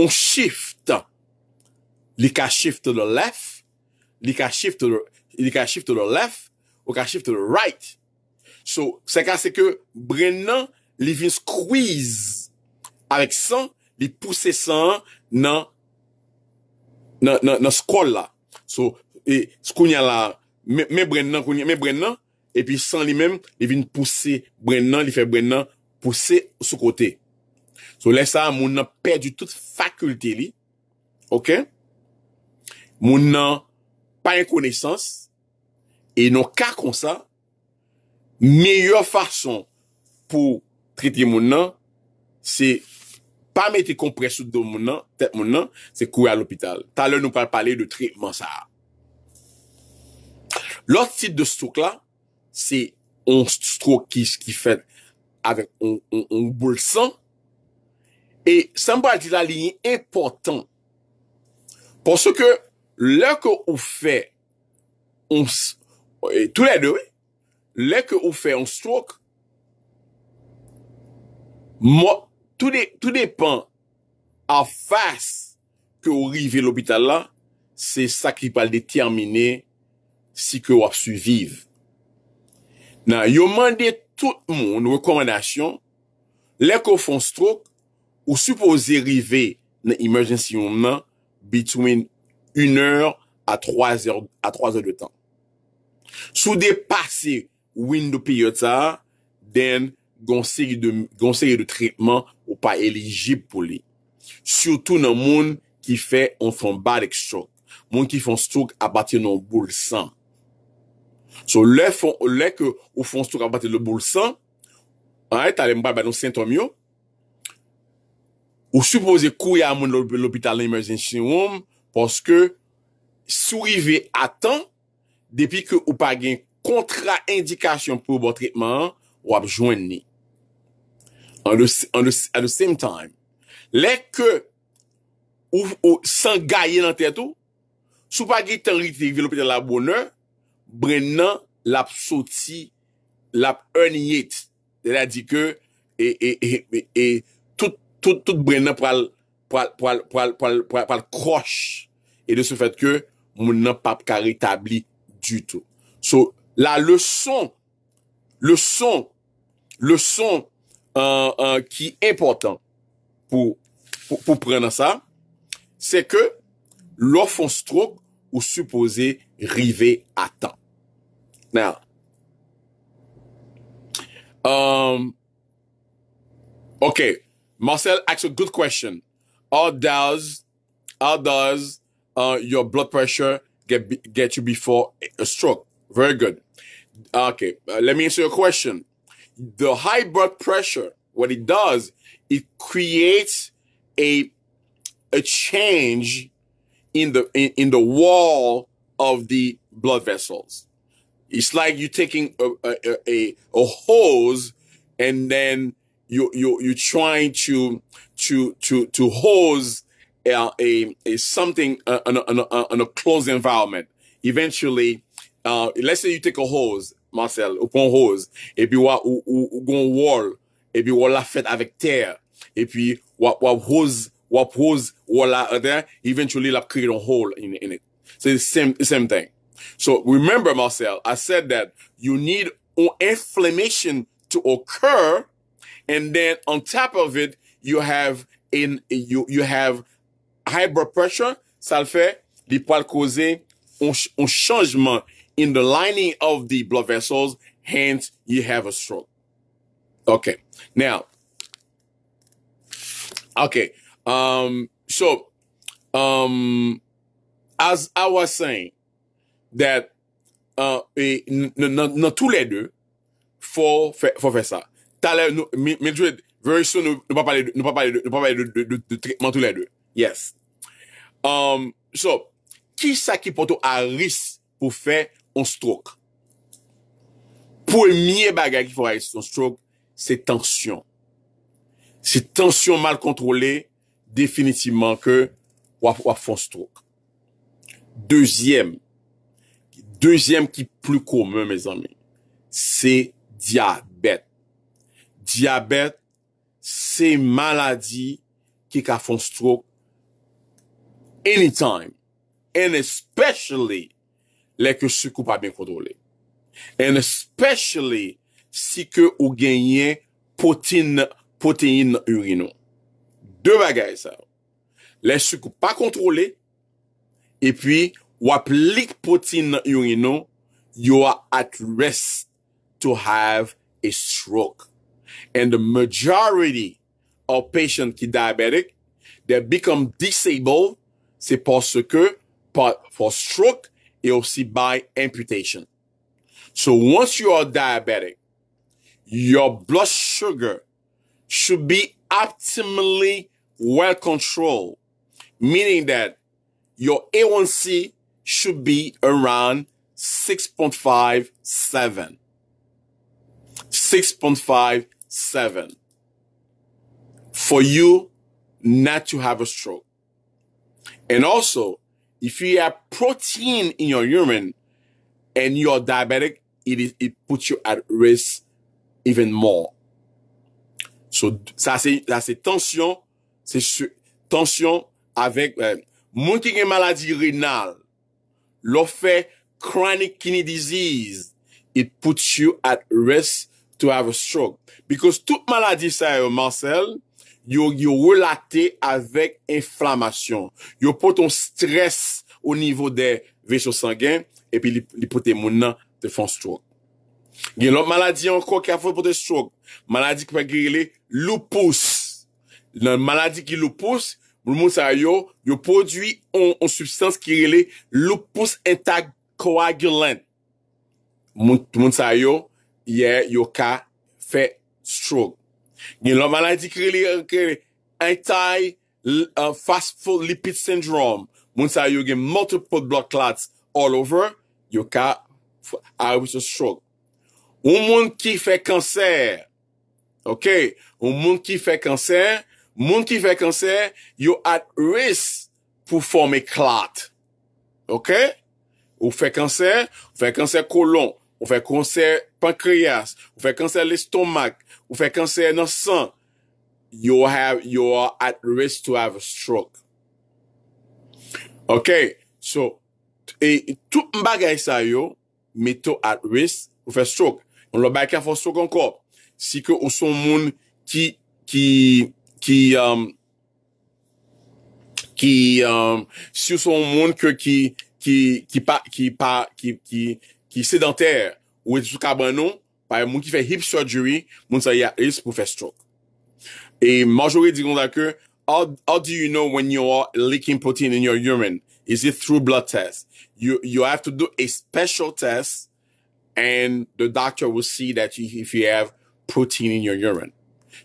on shift, li ka shift do lef, li ka shift do lef, pou ka shift right. So, se ka se ke brend nan, li fin skwiz avek san, li pousse san nan nan skol la. So, e, skoun ya la, men brend nan, men brend nan, e pi san li men, li fin pousse brend nan, li fe brend nan, pousse sou kote. So, le sa, moun nan perdi tout fakulte li. Ok? Moun nan pa yon konesans, E nou kakon sa, meyye fason pou triti moun nan, se pa meti kompresyon do moun nan, se kouye al opital. Talè nou pal pale de tritman sa. Lòt tit de stok la, se on stok ki skifen avèk on boul san, e san bwa di la lini impotant pòsò ke lòk ou fe on stok et tous les deux, les que vous faites un stroke, moi, tout, tout dépend à face que vous arrivez à l'hôpital là, c'est ça qui va déterminer si que vous avez survivre. Non, yo mandé tout le monde recommandation, les que font stroke, vous supposez arriver dans l'emergency room, between une heure à trois heures, à trois heures de temps. Sou de pase win do piyot sa, den gonseri de trepman ou pa elegib pou li. Soutou nan moun ki fe on fon barek chok. Moun ki fon stok abate nou boul san. Sou leke ou fon stok abate nou boul san, an et ale mba bade nou sentom yo, ou soupoze kou ya moun lopital na emergency room, poske sou i ve atan, Depi ke ou pa gen kontra indikasyon pou bo trikman, ou ap jwenni. At the same time, lek ke ou san gayen an teto, sou pa gen tenriti vilopite la bonan, brennan lap soti, lap enyit. De la di ke, e, e, e, tout brennan pal krosh. E de se fèt ke, moun nan pap kare tablik. du tout. So, la leçon, leçon, leçon euh, euh qui est important pour, pour, prendre ça, c'est que l'offre stroke ou supposé river à temps. Now, um, okay, Marcel asked a good question. How does how does uh, your blood pressure get get you before a stroke. Very good. Okay, uh, let me answer your question. The high blood pressure, what it does, it creates a a change in the in, in the wall of the blood vessels. It's like you taking a, a, a, a hose and then you you you trying to to to to hose a, a, a something in a, on, a, closed environment. Eventually, uh, let's say you take a hose, Marcel, upon hose, et puis wa, ou, ou, ou gon wall, et puis wall la fête avec terre, et puis wap, wap hose, wap hose, wall la, euh, there, eventually la create a hole in, in it. So the same, same thing. So remember, Marcel, I said that you need inflammation to occur, and then on top of it, you have in you you have high blood pressure, sa l fè, li pou al koze un chanjman in the lining of the blood vessels, hence you have a stroke. Okay, now, okay, um, so, um, as I was saying, that uh, nan tou le de, fò fè sa. Talè, mi djouè, very soon nou pa pale de trekman tou le de. Yes. Um, so, ki sa ki pwoto a ris pou fe on stroke? Poumiye bagay ki fwa a ris on stroke, se tension. Se tension mal kontrole, definitivman ke wap fwa fwa stroke. Dezyem, dezyem ki plu koume, me zanme, se diabet. Diabet, se maladi ki ka fwa stroke, anytime, and especially lè ke sukou pa bien contrôlé, And especially si que ou genyen proteine, proteine urino. Deux bagages sa. Les sukou pas contrôlé, et puis ou applique proteine urino, you are at risk to have a stroke. And the majority of patients qui diabetic, they become disabled c'est parce que par, for stroke et aussi by amputation. So once you are diabetic, your blood sugar should be optimally well controlled, meaning that your A1C should be around 6.57. 6.57 for you not to have a stroke. And also, if you have protein in your urine and you're diabetic, it, is, it puts you at risk even more. So, ça c'est, ça c'est tension, c'est tension avec, euh, moun ki renal, lo fe chronic kidney disease, it puts you at risk to have a stroke. Because toute maladie ça yo, euh, Marcel, yo yo relate avek inflamasyon. Yo poton stres o nivou de vecho sangen, epi li poten mounan te fon strok. Gen lop maladi anko ki a fote poten strok. Maladi ki pa girele lupus. Nan maladi ki lupus, moun sa yo, yo podwi an substance girele lupus entak koagulent. Moun sa yo, yo ka fe strok. Nye lom anay di kre li an kre li entay fast full lipid syndrome. Moun sa yon gen multiple blood clots all over. Yon ka alwis yon stroke. Ou moun ki fe kanser, ok? Ou moun ki fe kanser, moun ki fe kanser, yon at risk pou forme klot. Ok? Ou fe kanser, ou fe kanser kolon, ou fe kanser pankreas, ou fe kanser lestomak. ou fe kanser nan san, you are at risk to have a stroke. Ok, so, e tout m bagay sa yo, meto at risk, ou fe stroke. On lò bagay fò stroke anko. Si ke ou son moun ki, ki, ki, um, ki, um, si ou son moun ki, ki, ki sedanter, ou eti sou kaban nou, By moun ki fè hip surgery, moun sa ya risk pou fè stroke. E majore digon da ke, how, how do you know when you are leaking protein in your urine? Is it through blood test? You, you have to do a special test and the doctor will see that you, if you have protein in your urine.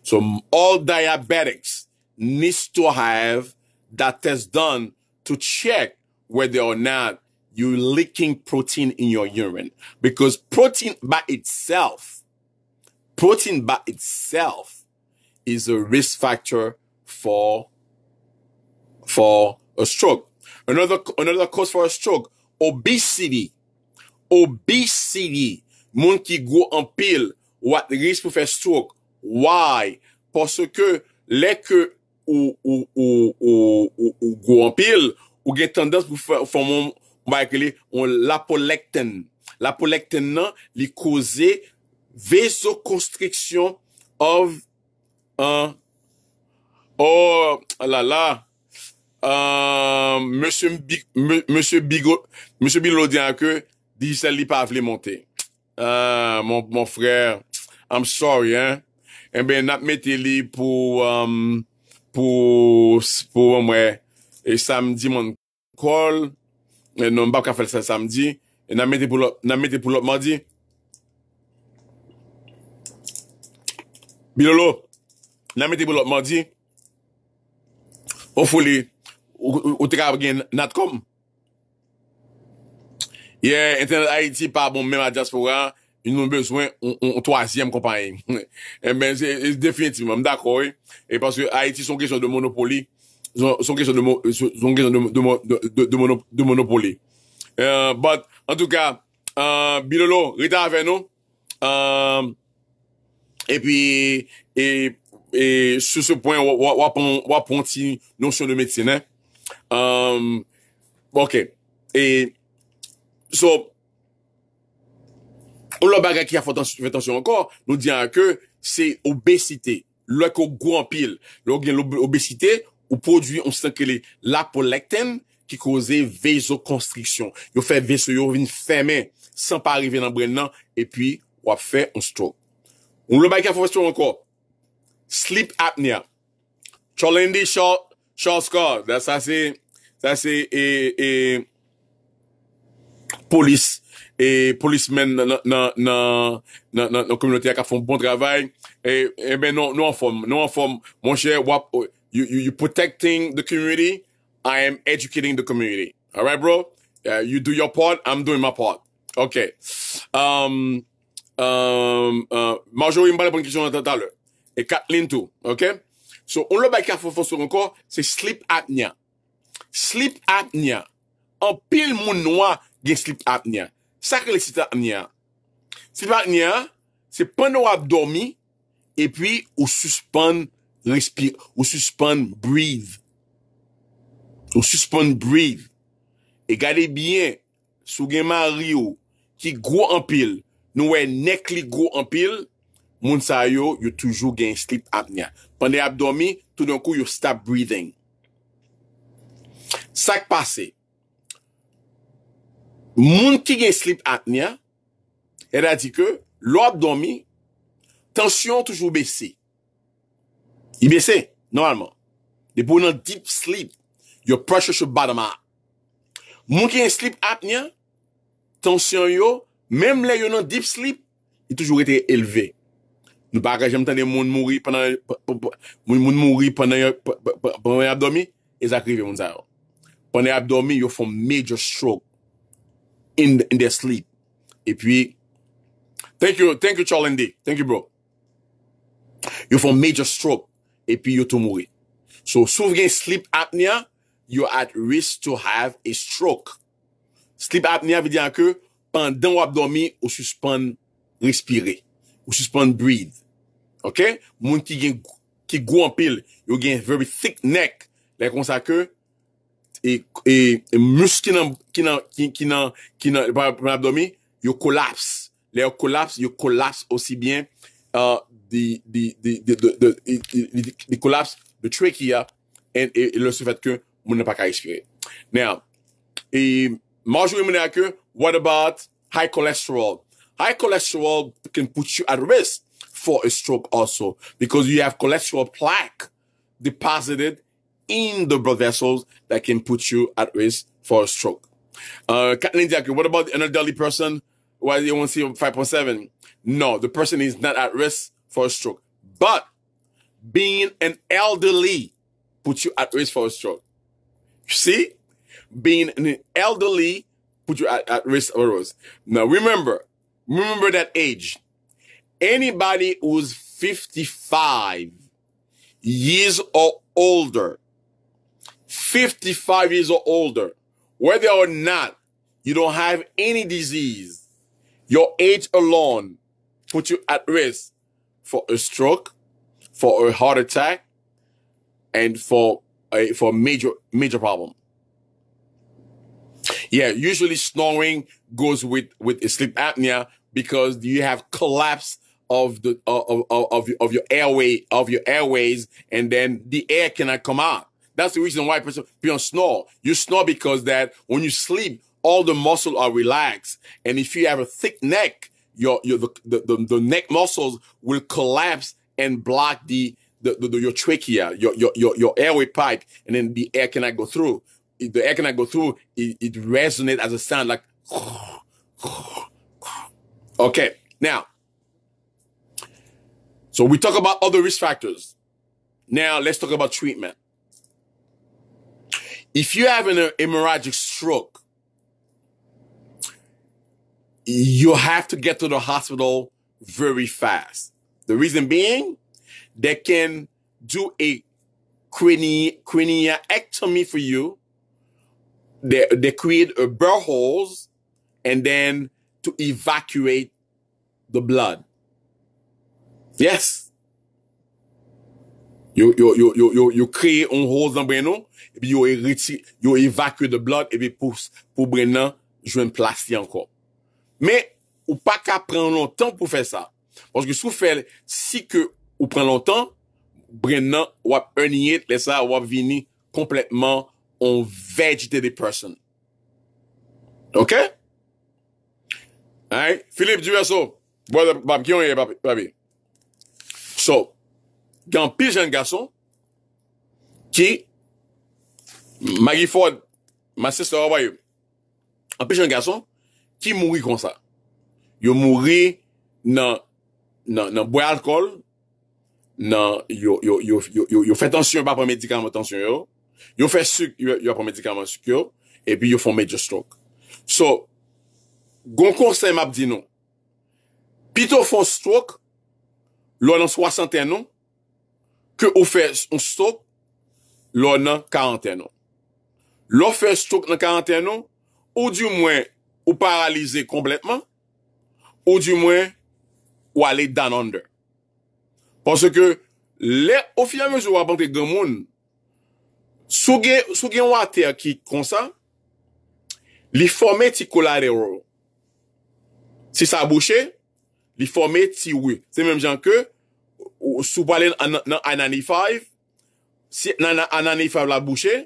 So all diabetics needs to have that test done to check whether or not you're leaking protein in your urine because protein by itself, protein by itself is a risk factor for, for a stroke. Another, another cause for a stroke, obesity. Obesity. monkey ki gwo an what wat risk pou a stroke. Why? Parce que les que ou, ou, ou, ou, ou, ou gwo ou get tendance pour fè, Ou ba ek li, ou la polekten. La polekten nan li kouze vezo konstriksyon of an... Oh, alala! Ah an, monsen bi... Monsen bi go... Monsen bi lodi anke, di sa li pa avle monte. An, euh, monsen frè, I'm sorry, an. En eh ben ap meteli pou... Um, pou... pou mwen. E sa mdi moun kol... Eh, nou mbap ka fel se samdi, e nanmete pou lop mandi. Bilolo, nanmete pou lop mandi, ou foli, ou te ka ap gen natkom. Ye, internet Haiti pa bon men a diaspora, yon mbe souen, on toasyem kompanyen. Eh e men, e definitivman, mdakoy, e paske Haiti son kishon de monopoli, Zon gen zon de monopoli. Euh, but, an tou ka, euh, bilolo, rita avè nou, e pi, e sou se pwè wapon ti nonsyon de medse, ne? Euh, ok. E, so, ou lò baga ki a fòt ansi fè tansyon akor, nou diyan akè, se obesite, lò kò gwo anpil, lò gen l'obesite, lò gen lò gwo anpil, Ou prodwi, on s'enkele, l'apolektem ki koze vezo konstriksyon. Yo fè vezo, yo vini fèmen san pa arrive nan brennan, e pi wap fè, on s'to. On l'obay kè fò fèstou anko. Slip apnia. Cholendi, chò, chò skò. Da sa se, sa se, e, e, polis, e, polismen nan, nan, nan, nan, nan nan komunote ak a fòm bon travay. E, e, eh ben, nou an non fòm, nou an fòm. Monsher, wap, ou, you, you, you protecting the community. I am educating the community. All right, bro. Uh, you do your part. I'm doing my part. OK. Um, um, uh, Marjorie m'a répondu question tout à l'heure. Et Kathleen tout. OK? So, on le bail qu'il faut faire encore, c'est sleep apnea. Sleep apnea. En pile, moun noir, gen sleep apnea. Ça, c'est le sleep apnea. Sleep apnea, c'est pendant qu'on a dormi, et puis, on suspend respire, ou suspende, breathe. Ou suspende, breathe. E gade bien, sou genman ryo, ki gwo anpil, nou wey nekli gwo anpil, moun sa yo, yo toujou gen slip apnya. Pan de abdomi, tout doun kou yo stop breathing. Sak pase, moun ki gen slip apnya, el a di ke, lò abdomi, tansyon toujou besi. Il baissait, normalement. Des pour deep sleep. Your pressure should bottom out. Mon qui en sleep apnea, tension yo, même les yo nan deep sleep, il toujours été élevé. Nous pas j'aime tant des mourir pendant monde mourir pendant pendant abdomen et ça arrive, mon ça. Pendant abdomen yo font major stroke in in their sleep. Et puis thank you thank you Charlie Thank you bro. You font major stroke epi yo tou mouri. So, sou gen sleep apnea, you are at risk to have a stroke. Sleep apnea vi diyan ke, pandan ou abdomi, ou suspande respire, ou suspande breathe. Ok? Moun ki gen, ki gwo an pil, yo gen very thick neck, lè kon sa ke, e, e, e musk ki nan, ki nan, apn abdomi, yo kolaps. Lè yo kolaps, yo kolaps osi bien, Uh, the the, the, the, the, collapse the trachea and, et, et le fait que moun n'a pas respirer. Now, et majorité moun what about high cholesterol? High cholesterol can put you at risk for a stroke also because you have cholesterol plaque deposited in the blood vessels that can put you at risk for a stroke. Uh, Kathleen what about an elderly person? Why do you want to see 5.7? No, the person is not at risk for a stroke. But being an elderly puts you at risk for a stroke. You see? Being an elderly puts you at, at risk for a stroke. Now remember, remember that age. Anybody who's 55 years or older, 55 years or older, whether or not you don't have any disease, your age alone put you at risk for a stroke, for a heart attack, and for a for a major major problem. Yeah, usually snoring goes with with sleep apnea because you have collapse of the of of, of, your, of your airway of your airways, and then the air cannot come out. That's the reason why people snore. You snore because that when you sleep, all the muscles are relaxed, and if you have a thick neck, your, your the, the, the neck muscles will collapse and block the, the, the, your trachea, your, your, your, your airway pipe, and then the air cannot go through. If the air cannot go through, it, it resonates as a sound like, okay. Now, so we talk about other risk factors. Now let's talk about treatment. If you have an hemorrhagic stroke, you have to get to the hospital very fast. The reason being, they can do a crania, craniectomy for you. They, they create a burr holes and then to evacuate the blood. Yes. you you you you you create a hole, hoz the brenon, you yo, the evakwe de blod, epi pou, pou brenon, jwen plasye anko. mè ou pa ka pren lontan pou fè sa. Pwoske sou fè si ke ou pren lontan, brennan wap enye, lesa wap vini kompletman on vejite de person. Ok? Aè, Filip Duraso, wazap bab kyonye babi. So, gen an pi jen gason, ki, Maggie Ford, ma siste wabayou, an pi jen gason, Ki mouri kon sa? Yo mouri nan nan boye alkol, nan yo yo fe tansyon pa premedikaman tansyon yo, yo fe suk yo premedikaman suk yo, epi yo fon medyo stok. So, gon kon se map di nou, pito fon stok lor nan 61 nou, ke ou fe un stok lor nan 41 nou. Lor fe stok nan 41 nou, ou di mwen ou paralize kompletman, ou di mwen, ou ale dan onder. Ponske, le, ou finan mezo wapante gen moun, sou gen wate a ki konsa, li fome ti kolare ro. Si sa bouchè, li fome ti wè. Se menm jan ke, sou pale nan 95, nan 95 la bouchè,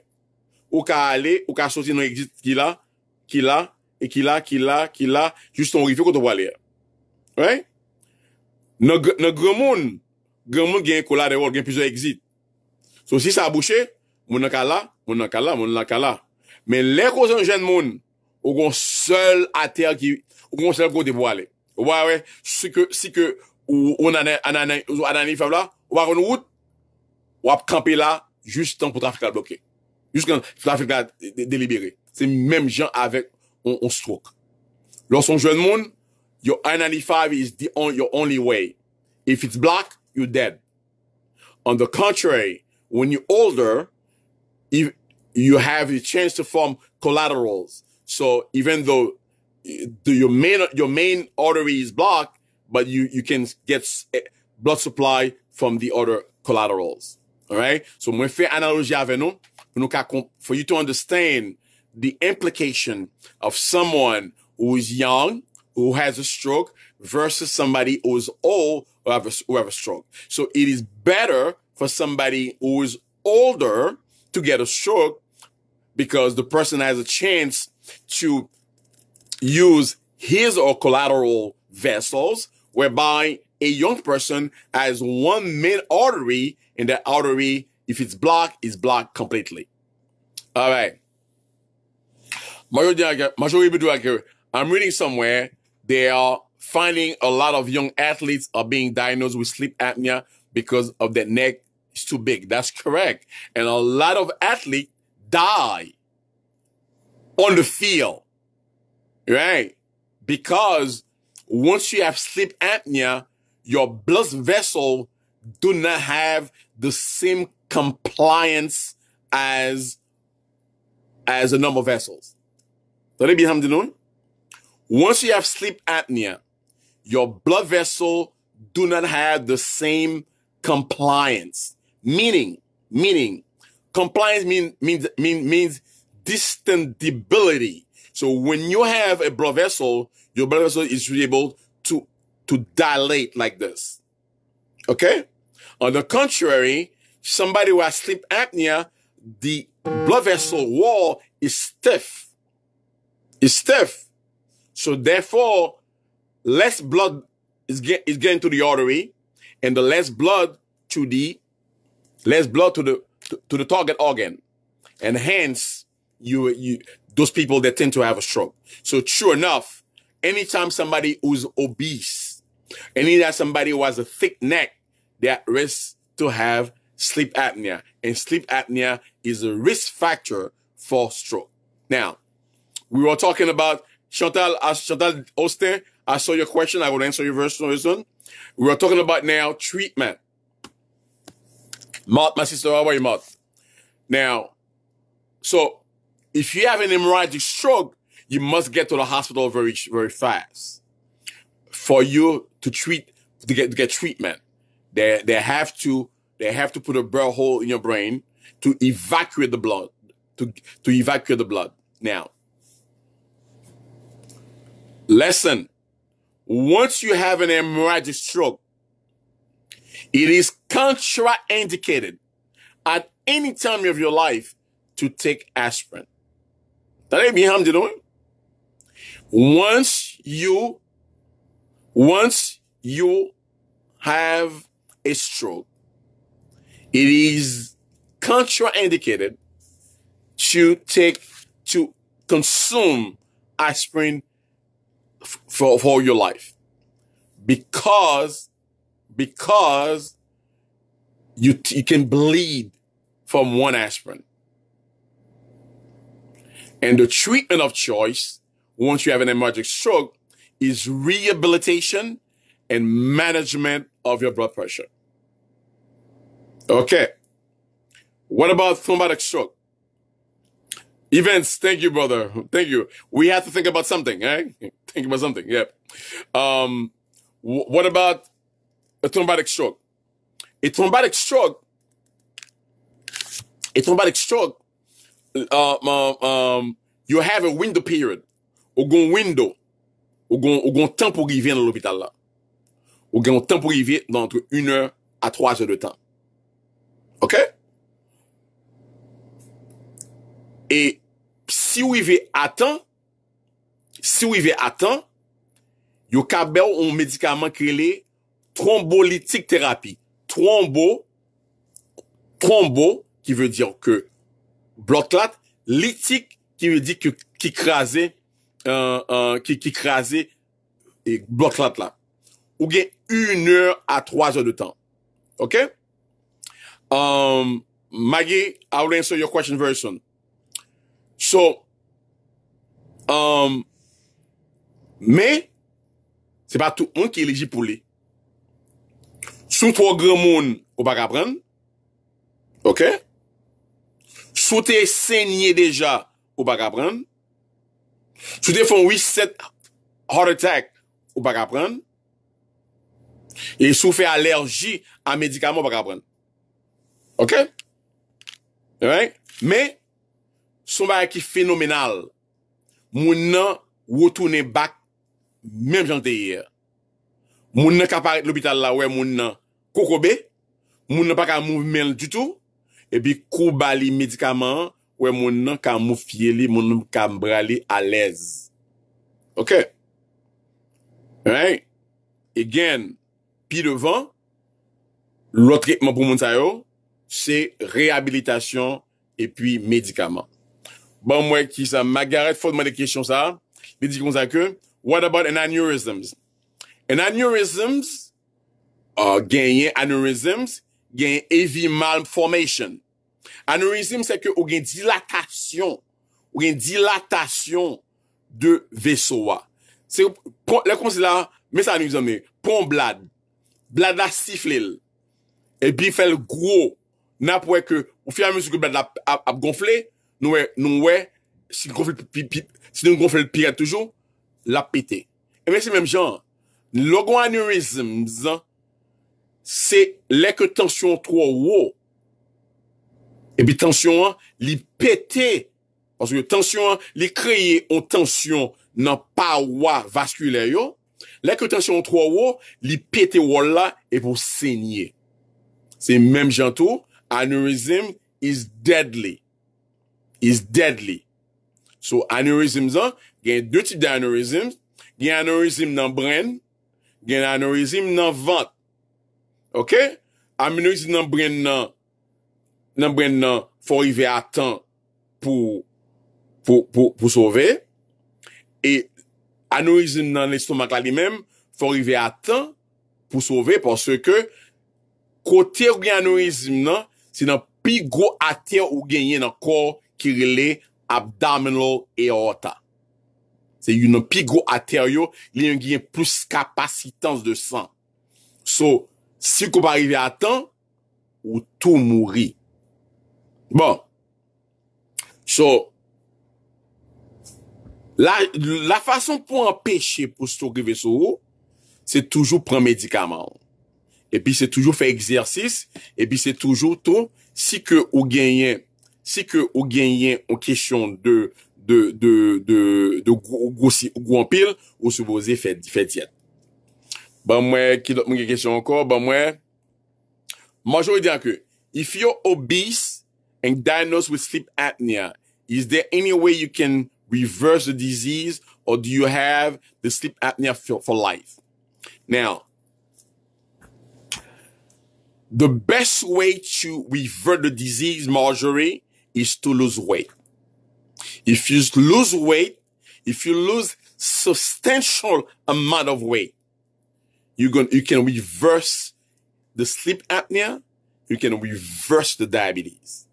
ou ka ale, ou ka soti nou egzit ki la, ki la, E ki la, ki la, ki la, jist ton rifi kote wale. Wè? Nè gwen moun, gwen moun gen kola de wò, gen pizò exit. Sò si sa abouche, moun nan ka la, moun nan ka la, moun nan ka la. Men lè kòs an jèn moun, wè kon sèl a tèl ki, wè kon sèl kote wale. Wè wè, si ke, si ke, ou ananè, ananè, ou ananè fè wè wè, wè kon wè, wè p'kampè la, jist ton potrafika blokè. Jist ton potrafika delibéré. Se mèm j on, on stroke. Lorsqu'on joue le monde, your I-95 is the on, your only way. If it's black, you're dead. On the contrary, when you're older, if you have a chance to form collaterals. So even though the, your main your main artery is blocked, but you you can get blood supply from the other collaterals. All right. So when fait analogy avec nous, for you to understand the implication of someone who is young, who has a stroke, versus somebody who is old who have a, who have a stroke. So it is better for somebody who is older to get a stroke because the person has a chance to use his or collateral vessels, whereby a young person has one main artery and that artery, if it's blocked, is blocked completely. All right. I'm reading somewhere they are finding a lot of young athletes are being diagnosed with sleep apnea because of their neck is too big. That's correct. And a lot of athletes die on the field, right? Because once you have sleep apnea, your blood vessel do not have the same compliance as as a number of vessels. Let Once you have sleep apnea, your blood vessel do not have the same compliance. Meaning, meaning, compliance mean, means mean, means distendibility. So when you have a blood vessel, your blood vessel is able to to dilate like this. Okay. On the contrary, somebody who has sleep apnea, the blood vessel wall is stiff. It's theft. So therefore, less blood is, get, is getting to the artery and the less blood to the, less blood to the, to, to the target organ. And hence, you, you, those people that tend to have a stroke. So true enough, anytime somebody who's obese, anytime somebody who has a thick neck, they're at risk to have sleep apnea. And sleep apnea is a risk factor for stroke. Now, we were talking about Chantal, Chantal Austin. I saw your question. I will answer your soon. We were talking about now treatment. Mark, my sister, how are you, Mark? Now, so if you have an hemorrhagic stroke, you must get to the hospital very, very fast for you to treat, to get, to get treatment. They, they have to, they have to put a burr hole in your brain to evacuate the blood, to, to evacuate the blood. Now, Listen, once you have an hemorrhagic stroke, it is contraindicated at any time of your life to take aspirin. That ain't me harm doing. Once you, once you have a stroke, it is contraindicated to take, to consume aspirin for, for your life because because you you can bleed from one aspirin and the treatment of choice once you have an emergency stroke is rehabilitation and management of your blood pressure okay what about thrombotic stroke Events, thank you, brother. Thank you. We have to think about something, eh? Think about something, yep. Um, what about a thrombotic stroke? A thrombotic stroke, a thrombotic stroke, uh, um, um, you have a window period. Ou gon window. Ou gon, ou gon temps pour arriver dans l'hôpital là. Ou gon temps pour arriver dans entre une heure à trois heures de temps. OK? Et si ou i ve atan, si ou i ve atan, yo ka bel ou mèdikaman krele trombolitik terapi. Trombo, trombo ki ve diyo ke blotlat, litik ki ve diyo ki krasè ki krasè euh, euh, e blotlat la. Ou gen yon 1 à 3 à 2 tan. Ok? Magi, I will answer your question very soon. So, mè, um, se pa tou an ki eleji pou li. Sou fwo gremoun ou baka pran. Ok? Sou te sènyè deja ou baka pran. Sou te fon wè set heart attack ou baka pran. E sou fwe alerji an medikaman ou baka pran. Ok? Mè, Somba yè ki fenomenal. Moun nan wotounen bak menm chante yè. Moun nan kaparek lopital la wè moun nan kokobe. Moun nan pa ka mou menl di tou. E pi koubali medikaman wè moun nan ka mou fye li moun nan ka mbrali alez. Ok? Right? Again, pi devan lò trikman pou moun sayo se rehabilitasyon e pi medikaman. Bon mwen ki sa magaret fòd mwen de kèsyon sa. Li di kon zake, what about aneurysms? An aneurysms, genyen aneurysms, genyen heavy malformation. Aneurysm se ke ou gen dilatasyon, ou gen dilatasyon de vesowa. Se, le kon si la, me sa aneurysm me, pon blad, blad la siflil, e bi fel gro, na pou e ke, ou fi a mè sikou blad la ap gonfle, e, Nou wè, nou wè, si nou kon fèl pipi, si nou kon fèl pipi a toujou, la pete. Emen se menm jan, logo aneurizm zan, se lek tensyon anto wò, e bi tensyon an, li pete, anso yo, tensyon an, li kreye an tensyon nan pa wò vaskule yo, lek tensyon anto wò, li pete wò la, e pou senye. Se menm jan tou, aneurizm is deadly. is deadly. So aneurizm zon, gen dwe ti de aneurizm, gen aneurizm nan bren, gen aneurizm nan vant. Ok? Aminurizm nan bren nan, nan bren nan, fò rive atan pou, pou, pou, pou sove. E aneurizm nan lèstoumak la li mem, fò rive atan pou sove, pòsè ke, kote rive aneurizm nan, se nan pi gro ate ou genye nan kòr, ki rele abdominal aorta. Se yon pi go ateryo, li yon gwen plus kapasitans de san. So, si kou pa rive atan, ou tou mouri. Bon. So, la fason pou an peche pou stokive sou, se toujou pren medikaman. E pi se toujou fe eksersis, e pi se toujou tou, si ke ou gwen yon Si que ou genyen en question de, de, de, de, de gwo, gwo, gwo anpil, ou souboze fè, fè dièt. Ban mwen, ki dot mwen gen encore? anko, moi, mwen, manjou e diyan ke, if you're obese and diagnosed with sleep apnea, is there any way you can reverse the disease or do you have the sleep apnea for, for life? Now, the best way to revert the disease, Marjorie, is to lose weight. If you lose weight, if you lose substantial amount of weight, you going you can reverse the sleep apnea, you can reverse the diabetes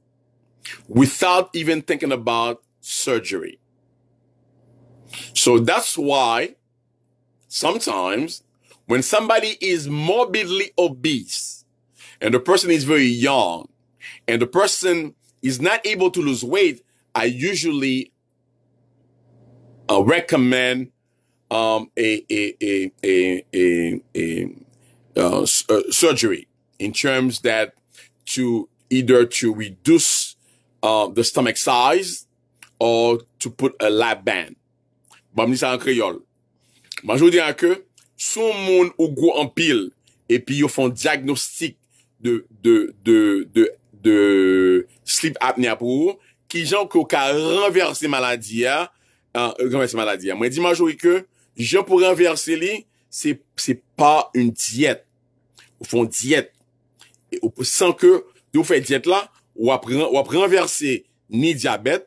without even thinking about surgery. So that's why sometimes when somebody is morbidly obese and the person is very young and the person is not able to lose weight, I usually uh, recommend um, a, a, a, a, a, a uh, uh, surgery in terms that to either to reduce uh, the stomach size or to put a lap band. Ba mwen sa an kreyol. Ma jwou diyan ke, sou moun ou gwo an pil, epi yo fon diagnostik de, de, de, de, de sleep apnea pou, ki jan ko ka renverse maladi ya renverse maladi ya, mwen di manjou ki ke, jan pou renverse li se pa un diyet ou fon diyet e ou san ke, yo fè diyet la ou ap renverse ni diabet,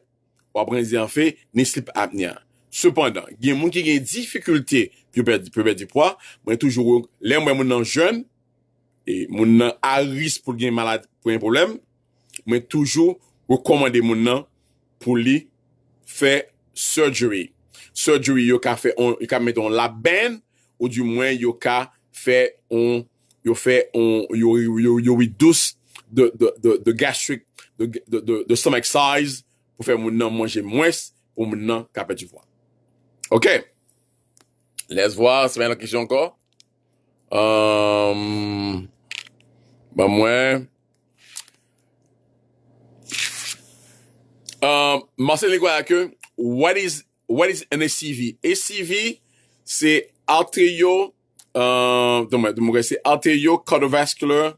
ou ap renverse ni sleep apnea sepandan, gen moun ki gen difikulte pou pepe di pwa, mwen toujou lè mwen moun nan jen e moun nan aris pou gen maladi mwen toujou rekomande moun nan pou li fè surgery. Surgery, yo ka fè, yo ka mèt an laben, ou di mwen yo ka fè an, yo fè an, yo yoi douz de gastrik, de stomach size, pou fè moun nan manje mwes, ou moun nan kapè di vwa. Ok. Lèz vwa, se mè nan kèjè anko. Ba mwen... Euh, Marcel Ligoy a ke, what is an ACV? ACV, se arterio, euh, non, de mwen, de mwen gen, se arterio, cardiovascular,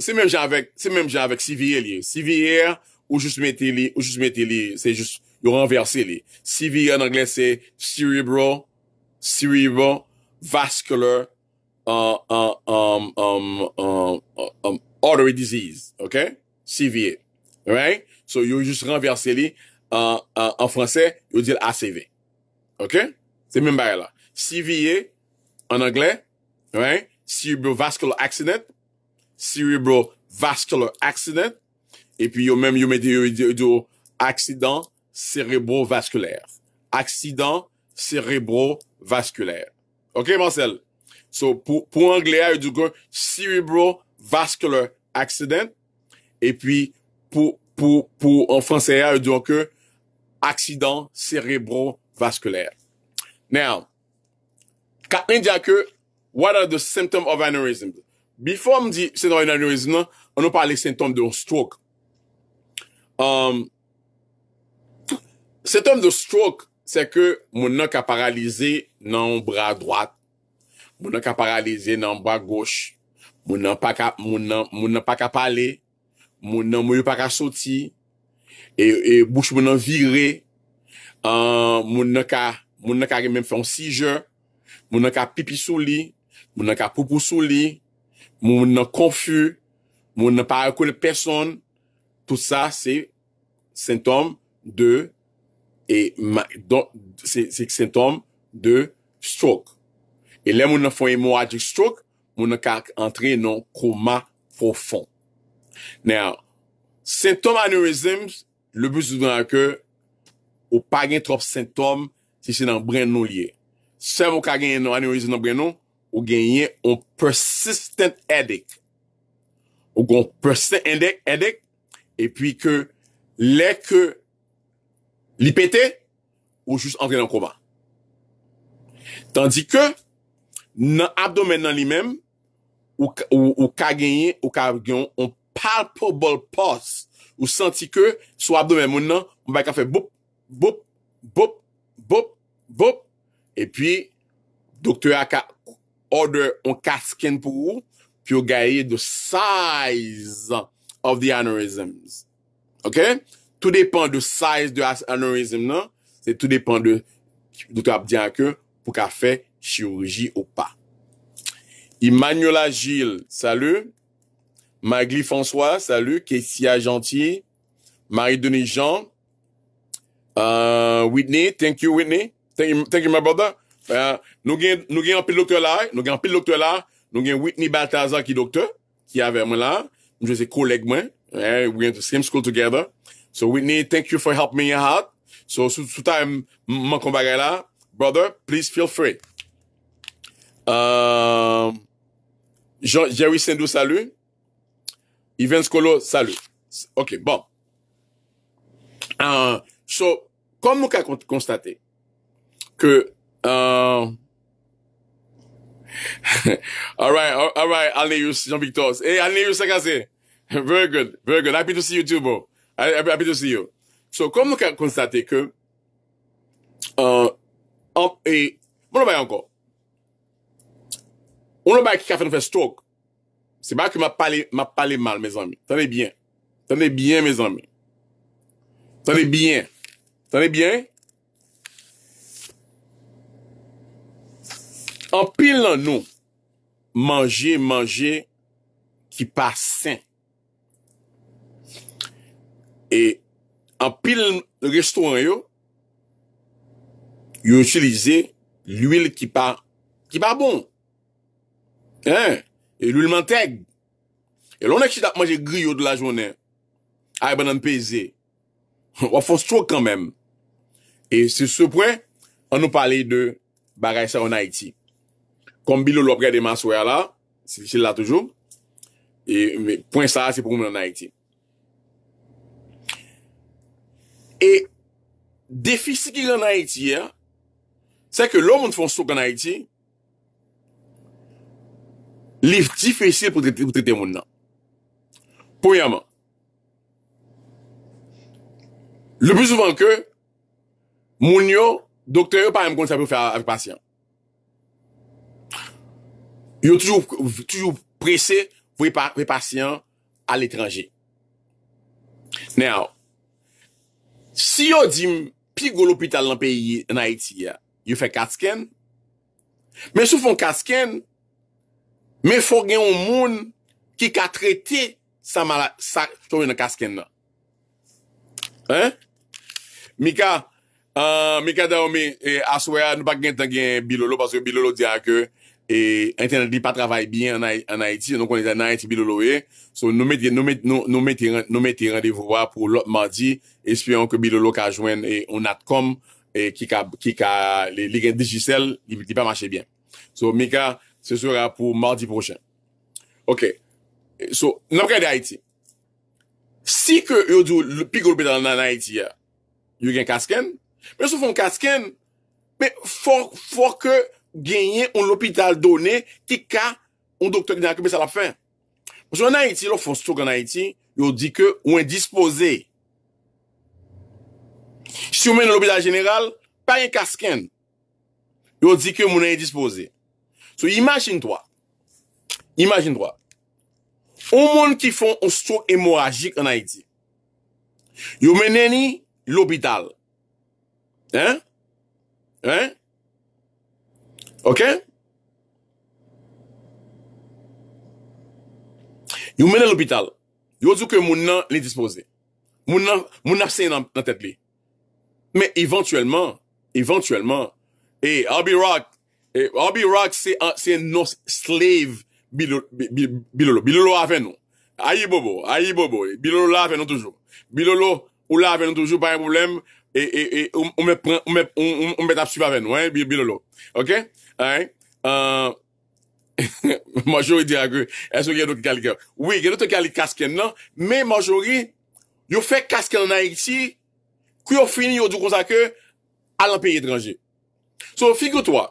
se men gen avèk, se men gen avèk CVR li, CVR, e, ou jous mette li, ou jous mette li, se jous yon renverse li. CVR nan gen, se cerebral, cerebral, vascular, um, um, um, um, um, um, um, artery disease, OK? CVR. E. Right? So, you just renverse les en en français, you yo ACV. Ok? C'est même là. là. CVA, en anglais, right? Cerebrovascular accident. Cerebrovascular accident. Et puis, yo même yo mettez yo dit accident cérébrovasculaire. Accident cérébrovasculaire. Ok, Marcel? So, pour pour anglais, yo do cerebrovascular accident. et puis pou an franseye a yo diyon ke aksidan serebro-vaskuler. Now, katmen diya ke, what are the symptoms of aneurysm? Before m di, sèntome aneurysm nan, an ou pa ale sèntome de un stroke. Sèntome non? de stroke, se ke moun nan ka paralize nan mou bra drat, moun nan ka paralize nan mou bra goch, moun nan pa ka pale, moun nan mou yo pa ka soti, e, e bouch moun nan vire, moun nan ka, moun nan ka ge men fè an sije, moun nan ka pipi sou li, moun nan ka pupu sou li, moun nan konfu, moun nan pa akou le person, tout sa se sintom de, e se sintom de stroke. E le moun nan fò yè mou adjik stroke, moun nan ka antre nan koma fò fò. Nou, sintom aneurizm, le bezou dan akè, ou pa gen trop sintom si se nan bren nou liye. Se vo ka gen aneurizm nan bren nou, ou genye, ou persistent edik. Ou gon persistent edik, e pi ke, lek li pete, ou jous entre nan koba. Tandik ke, nan abdomen nan li men, ou ka genye, ou ka genyon, palpable pulse, ou santi ke sou abdome moun nan, mba ka fe bop, bop, bop, bop, bop, e pi doktor a ka order, on ka skin pou ou, pi ou gaye the size of the aneurysms. Ok? Tout depen de size de aneurysm nan, tout depen de doktor ap diyan ke pou ka fe chirurji ou pa. Emmanuel Agil, salu, Magli François, salut. Kessia Gentil. Marie-Denis Jean. Euh, Whitney, thank you Whitney. Thank you, thank you my brother. Euh, nous gagnons nous gen pile docteur là, nous gen pile docteur là, nous gagnons Whitney Balthazar qui docteur, qui avec moi là. Je sais collègue moi. we went to same school together. So Whitney, thank you for helping me out. So sous tout time mon combat là, brother, please feel free. Euh, Jean, Jerry Sendou, salut. Evans Colo, salut. OK, bon. Euh, so, comme nous avons constaté que... Euh, all right, all, all need you, Jean-Victor. Hey, eh, Alneus Very good, very good. Happy to see you too, bro. Happy to see you. So, comme nous avons constaté que... Euh, et, bon, on va encore. On va qui a fait un stroke. Se ba ki ma pale mal, me zanmi. Tane bien. Tane bien, me zanmi. Tane bien. Tane bien. An pil nan nou, manje, manje, ki pa sen. E, an pil le restouan yo, yo usilize l'uil ki pa, ki pa bon. E, E loul manteg. E loun ek chit ap manje gri yo de la jounen. A e banan peze. Ou a fons trok kanmen. E se sepwen, an nou pale de bagay sa ou naiti. Kom bilou lop gade mas wè la. Se fichil la toujou. E pon sa, se pou moun anaiti. E defi si ki loun anaiti ya, se ke loun moun fons trok anaiti, lif difesil pou trete moun nan. Pouyaman, le pou souvan ke, moun yo, doktor yo pa yon kon sa pou fè avy patyant. Yo toujou presè vwe patyant al etranje. Now, si yo dim pi golo pi talan peyi en Haiti ya, yo fè katsken, men sou fon katsken, Me fò gen yon moun ki ka trete sa to yon kasken nan. Hein? Mika, euh, mika da ome, aswe a, nou pa gen ten gen Bilolo, paske Bilolo di a ke, e, ente nan di pa travay bien an Haiti, anon konen an Haiti Bilolo e, sou nou me ti randevoua pou lot madi, espion ke Bilolo ka jwen e onat kom, e ki ka, ki ka, li gen Digicel, di pa mache bien. Sou Mika... Se sou ra pou mardi prochen. Ok. So, nan fkè de Haiti. Si ke yo dò le pigol be dan nan Haiti ya, yo gen kaskèn, men sou fòm kaskèn, men fòr fòr ke genye un lopital donè ki ka un doktor gen akèmè sa la fè. Mwen sou nan Haiti, yo fòm stok nan Haiti, yo di ke ou en dispose. Si yo men lopital general, pa yon kaskèn, yo di ke mounen en dispose. So imagine dwa. Imagine dwa. Ou moun ki fon os tro emorajik an Haiti. Yo meneni l'hobital. Hein? Hein? Ok? Yo meneni l'hobital. Yo zou ke moun nan li dispose. Moun nan se nan tet li. Men eventuellement, eventuellement, eh, hey, I'll be rock. E, an B-Rock se nou slave bilolo. Bilolo avè nou. Ayibobo, ayibobo. Bilolo la avè nou toujou. Bilolo ou la avè nou toujou pa yon poublem. E, e, e ou mè tapsu pa avè nou. Bilolo. Ok? Aè? Euh, majori di agwe. E sou gen nou ki kalike. Oui, gen nou ki kalike kasken nan. Me majori, yo fè kasken nan iti. Kyo fini yo du konzake, alan peye trangye. So figyo towa.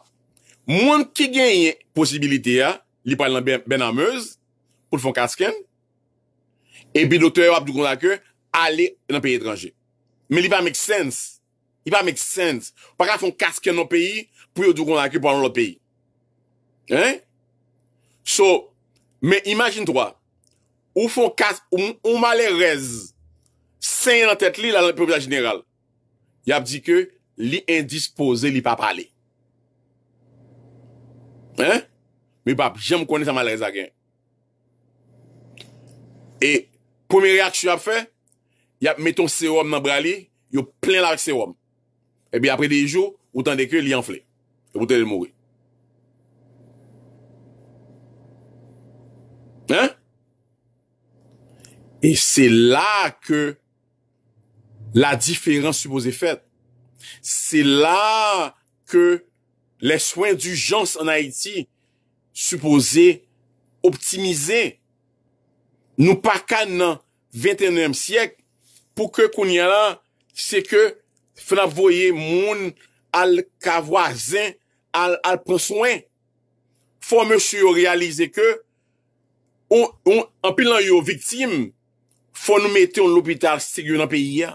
Mwen ki genye posibilite ya, li pale nan ben ameuz, pou li fon kasken, e bi do tere wap dougon akè, ale nan peye trangè. Men li pa make sense, li pa make sense, waka fon kasken nan peye, pou yo dougon akè pou alon lop peye. Hein? So, men imagine towa, ou fon kasken, ou malè rez, senye nan tèt li la nan pèpita general, yap di ke, li endispose li pa pale. Mè pap, jèm konè sa malèz a gen. E, pwèmè reaksyon ap fè, yap mèt ton serum nan brali, yop plèn la wèk serum. E bi apre dey jou, woutan dey kè, li anflè. Woutan dey mowè. Hè? E, e sè la kè la diferans suposè fèt. Sè la kè Le swen di jans an Haiti supose optimize. Nou pa kan nan 21e siyek pou ke konye la se ke fena voye moun al kavwa zen al pronswen. Fwa mèche yo realize ke an pil nan yo viktim fwa nou mette an lopital sigyo nan peyi ya.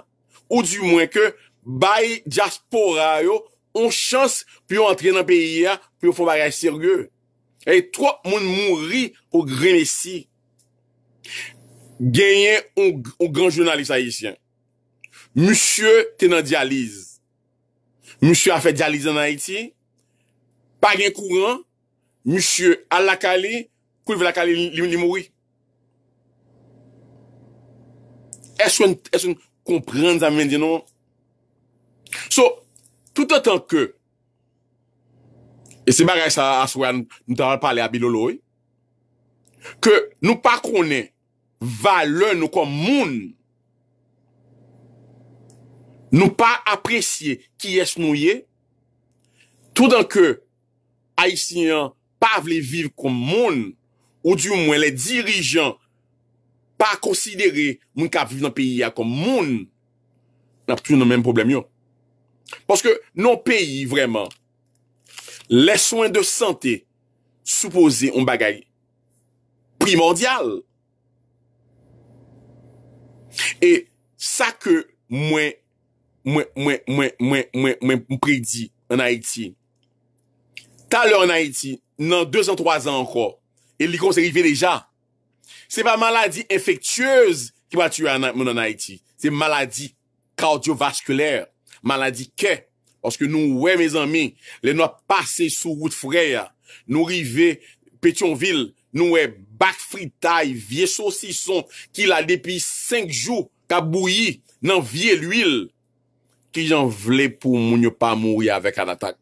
Ou di mwen ke bay jaspora yo On chans pou yo antren nan peyi ya, pou yo fwa baray sirge. E, tro moun mouri ou gre mesi. Genyen ou gran jounalist ayisyen. Moussie tenan dializ. Moussie a fe dializ nan Haiti. Pagyen kouran, moussie al la kali, kou yon la kali li mouri. Eswen kompren zan men di nou. So, Tout an tan ke, e se ba re sa aswa nou tan pa ale a biloloy, ke nou pa kone valen nou kon moun, nou pa apresye ki es nou ye, tout an ke Aisyen pa vle vive kon moun, ou di ou mwen le dirijan pa konsidere moun ka vive nan peyi ya kon moun, ap tu nou men problem yo. Paske nou peyi vreman, le soin de sante soupose yon bagay primordial. E sa ke mwen, mwen, mwen, mwen, mwen, mwen, mwen predi an Haiti. Ta lor an Haiti, nan 2 an 3 an anko, e li konserive deja. Se pa maladi efektyez ki pati yon an Haiti. Se maladi kardiovaskuler. Maladi ke, oske nou we me zami, le nou pase sou wout fureya, nou rive Petionville, nou we bak fritay, vie sosison, ki la depi 5 jou kabouyi nan vie l'huil, ki jan vle pou moun yo pa mouye avek an atak.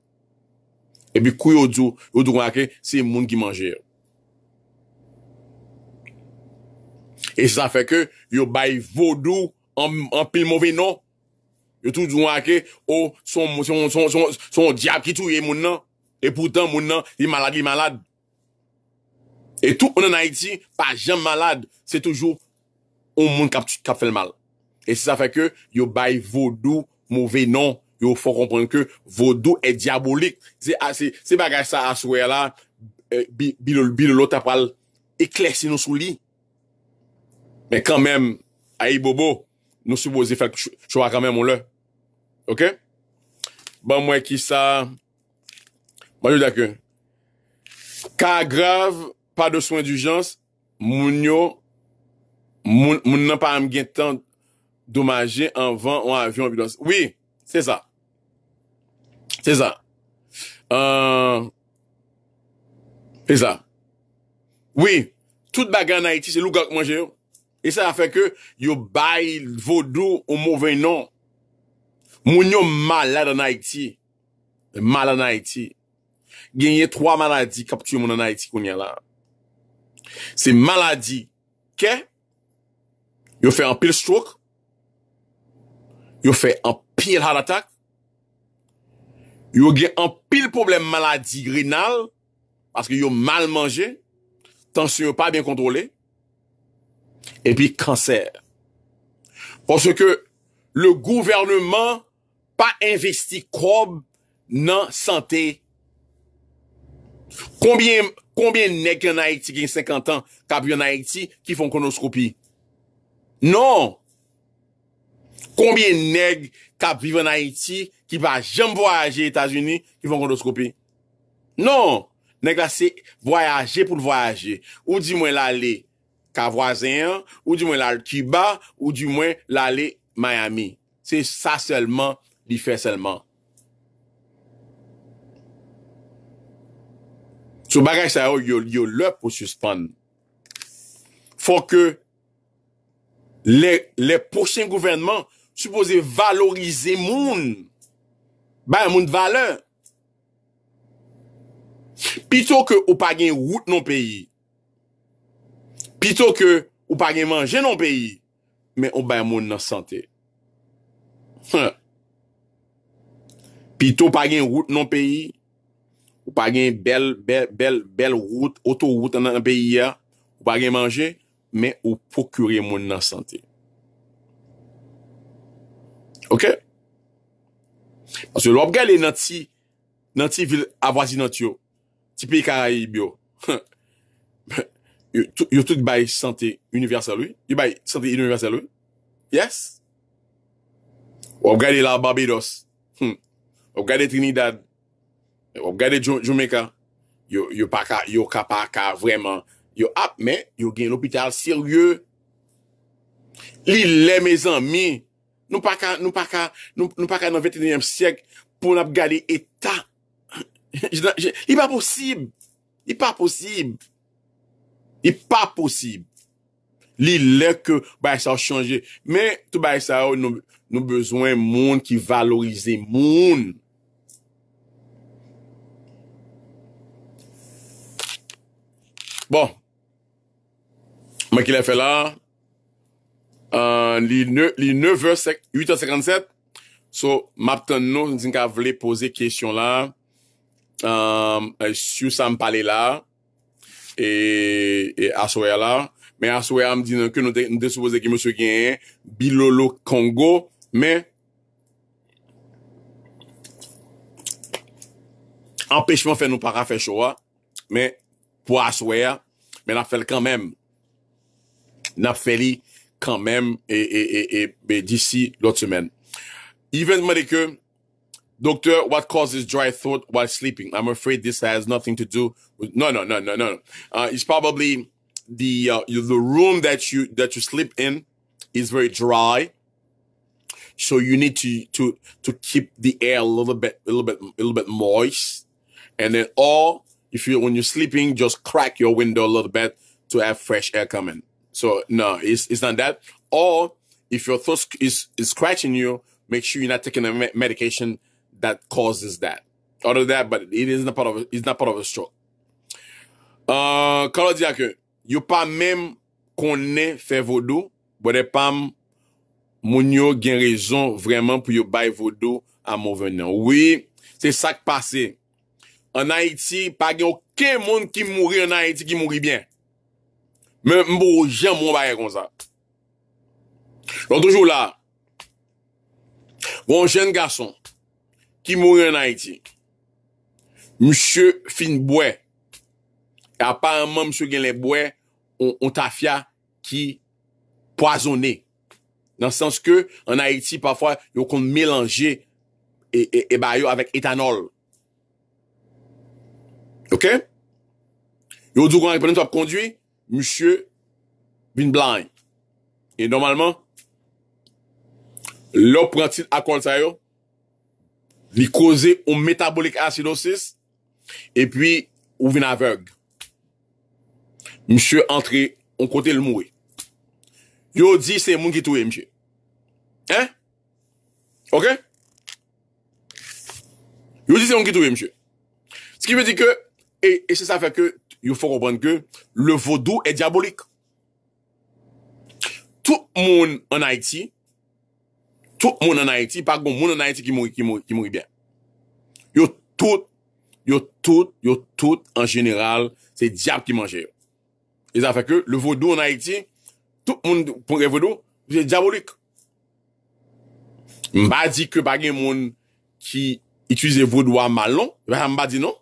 E bi kou yo djou, yo djou anke, se moun ki manje yo. E sa feke, yo bay vodou an pil mouvi nou. Yo toujou anke, oh, son diap ki touye moun nan, e poutan moun nan, li malade, li malade. E tou anan a iti, pa jen malade, se toujou, on moun kap fèl mal. E se sa fèk yo, yo bay vodou, mouvè non, yo fòk komprenk yo, vodou e diabolik. Se bagaj sa aswe la, e, bi lolo tapal, e klesi nou sou li. Men kanmen, aye bobo, nou soubo ze fèk chowa kanmen moun la, Ok, ba mwen ki sa, ba yo dake. Ka grave pa de soin d'ujans, moun yo, moun nan pa am gen tan domaje anvan an avyon obidans. Oui, se sa. Se sa. Se sa. Oui, tout bagan na iti se lou gak mwen gen yo. E sa a fe ke yo bayi vodou ou mouven non. Moun yo mal la danay ti. Mal danay ti. Genye 3 malady kapty yo moun danay ti kwenye la. Se malady ke, yo fe an pil stroke, yo fe an pil heart attack, yo gen an pil problem malady grinal, paske yo mal manje, tansi yo pa bin kontrole, epi kanser. Ponsen ke, le gouvernement, pa investi kob nan sante. Konbien neg yon Haiti ki yon 50 an ka bi yon Haiti ki fon kondoskopi? Non! Konbien neg ka bi yon Haiti ki ba jom voyaje Etasuni ki fon kondoskopi? Non! Neg la se voyaje pou l voyaje. Ou di mwen la le kawazen, ou di mwen la Cuba, ou di mwen la le Miami. Se sa selman yon. bifeseleman. Sou bagay sa yo, yo lè pou suspande. Fon ke le porsen gouvernman, supose valorize moun. Bayan moun valen. Pito ke ou pagyen wout non peyi. Pito ke ou pagyen manje non peyi. Men ou bayan moun nan sante. Fon an. pi tou pa gen route nan peyi, ou pa gen bel, bel, bel, bel route, otowoute nan peyi ya, ou pa gen manje, men ou pokyure moun nan sante. Ok? Asi yo lop gade nan ti, nan ti vil avwazi nan tiyo, tipi karayi byo, yo tout bay sante universel ou, yo bay sante universel ou, yes? Lop gade la babi dos, hmmm, Op gade Trinidad, op gade Jamaica, yo pa ka, yo ka pa ka vreman. Yo ap men, yo gen l'opital sirye. Li le me zan mi, nou pa ka, nou pa ka, nou pa ka nan 29e sek pou nap gade eta. I pa posib, i pa posib, i pa posib. Li le ke bay sa chanje, men tou bay sa ou nou... Nou bezwen moun ki valorize moun. Bon. Mwen ki le fe la. Euh, li 9.58. So, mapten nou. Ndi nka vle pose kèsyon la. Euh, euh, Siyou sa m pale la. E, e aswe la. Men aswe la m di nan ke nou de souboze ki mwen se genye. Bilolo Kongo. Mais empêchement fait nous pas faire choix, mais pour asseoir, mais n'a fait quand même. N'a fait quand même et, et, et, et d'ici l'autre semaine. Even, veut demander que Doctor, what causes dry throat while sleeping? I'm afraid this has nothing to do with. No, no, no, no, no. Uh, it's probably the uh, the room that you that you sleep in is very dry, so you need to to to keep the air a little bit a little bit a little bit moist. And then or if you when you're sleeping, just crack your window a little bit to have fresh air coming. So no, it's it's not that. Or if your throat is is scratching you, make sure you're not taking a me- medication that causes that. Other than that, but it is not part of a, it's not part of a stroke. Uh, que yo pas même qu'on est fait vaudou, but pam Moun yo gen rezon vreman pou yo baye vodo a moun venen. Ouwi, se sak pase. An Haiti, pa gen okey moun ki mouri an Haiti ki mouri bien. Men mbo jen moun baye kon sa. Lò, toujou la. Voun jen gason ki mouri an Haiti. Msyo Finbouè. E apanman msyo gen lèbouè, on ta fia ki poazoney. Dans sens ke, an Haiti, pafwa, yo kon melange e bayo avèk etanol. Ok? Yo dougan reprenento ap kondwi, msye vin blind. E normalman, lop prantit akon sa yo, ni koze ou metabolik asidosis, e pi ou vin aveg. Msye entre ou kote lmoui. Yo di se moun ki touye, msye. Eh? Ok? Yo di se yon ki touye, msye. Ski me di ke, e se sa fe ke, yo fok ou ban ke, le vodou e diabolik. Tout moun an Haiti, tout moun an Haiti, par goun, moun an Haiti ki moui, ki moui, ki moui bien. Yo tout, yo tout, yo tout, an general, se diap ki manje yo. E sa fe ke, le vodou an Haiti, tout moun, pou moun e vodou, se diabolik. Mba di ke bagen moun ki ituize vodwa mal non? Mba di non?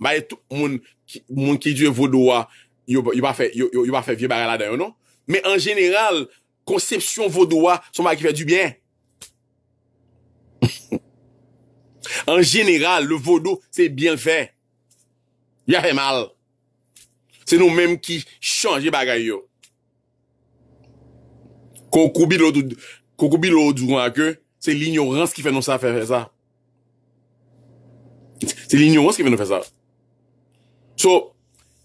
Mba di tout moun ki ituize vodwa, yo pa fe vie bagay la dayon non? Me en general, konsepsyon vodwa son bagay ki fe du bien. En general, le vodo se bien fe. Ya fe mal. Se nou menm ki chanje bagay yo. Kokoubi lo du kwa akè, se l'ignorans ki fè nou sa fè fè sa. Se l'ignorans ki fè nou fè sa. So,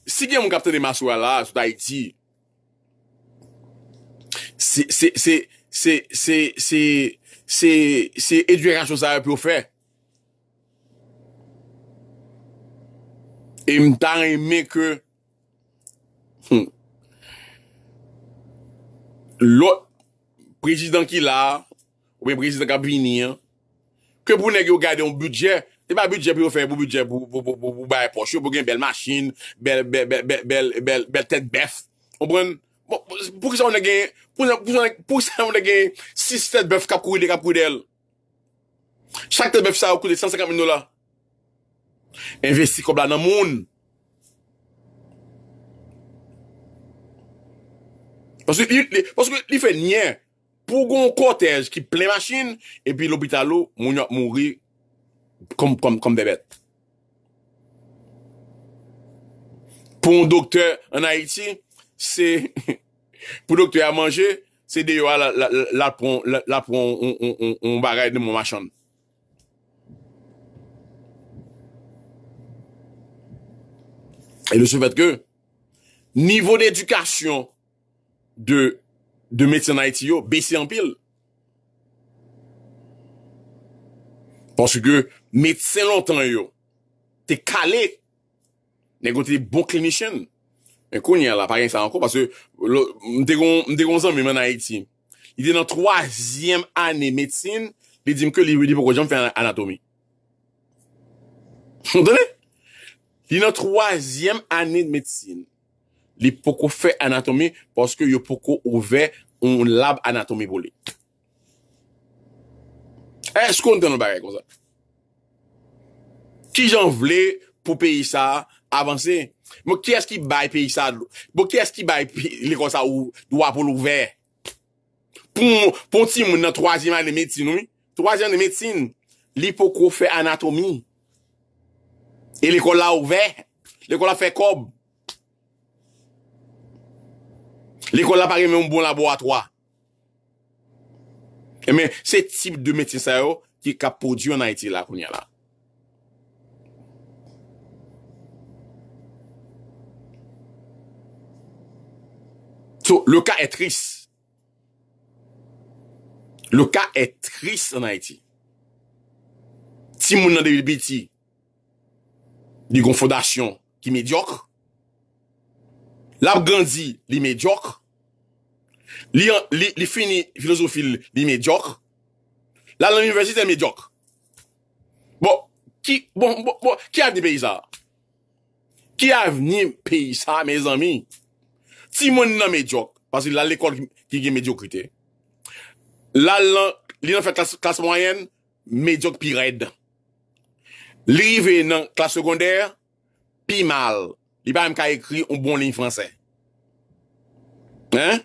si gen moun kapte de maswa la, sou Tahiti, se, se, se, se, se, se, se, se, edu reasyon sa fè pou fè. E m tan eme ke, hm, l'ot, prejidan ki la, ou ben prezid an kap vini an, kwen pou ne gen yo gade an budget, e ba budget pou yo fe, ou budget pou bay poch, pou gen bel machin, bel, bel, bel, bel, bel, bel, bel, bel tet bef, pou kwen, pou kwen se an ou ne gen, pou kwen se an ou ne gen, 6-7 bef kap koui de kap koui del, chak tet bef sa yo koui de 150 min dola, investi kob la nan moun, paskou li fe nye, e, pou goun kotej ki plen machin, epi l'hobitalo moun yo moun ri kom debet. Pon doktor an Haiti, pou doktor a manje, se deyo la pon moun bagay de moun machan. E de sou fèt ke, nivou d'edukasyon de De medse nan eti yo, besi an pil. Pansi ke medse lontan yo, te kale, nen kon te bon klinisyen. En kon yal la, pa gen sa an kon, pasi m de kon zan mi men nan eti. I de nan troasyem ane medsine, li dim ke li wili poko jom fè anatomi. Sondene? Li nan troasyem ane medsine, Li poko fe anatomi poske yo poko ouve ou lab anatomi pou li. E skon ten nou bagay kon sa? Ki jan vle pou peyisa avanse? Mwen kyes ki bay peyisa? Mwen kyes ki bay peyisa ouwa pou louve? Pon ti mwen nan 3 jiman de medsin ou? 3 jiman de medsin? Li poko fe anatomi? E li kon la ouve? Li kon la fe kob? L'ekon la pari mwen bon laboratoa. Emen, eh se tip de metin sa yo ki kapo diyo nan iti la koun ya la. So, le ka etris. Le ka etris nan iti. Ti moun nan devil biti di kon fondasyon ki mediok. La gandzi li mediok. Li fini filozofil li medyok. La lan universite medyok. Bo, ki avni pe yisa? Ki avni pe yisa, me zanmi? Ti moun nan medyok, pasi la l'ekol ki gen medyokite. La lan, li nan fè klas mwayen, medyok pi red. Li ve nan klas sekonder, pi mal. Li ba m ka ekri, ou bon lini franse. Hein?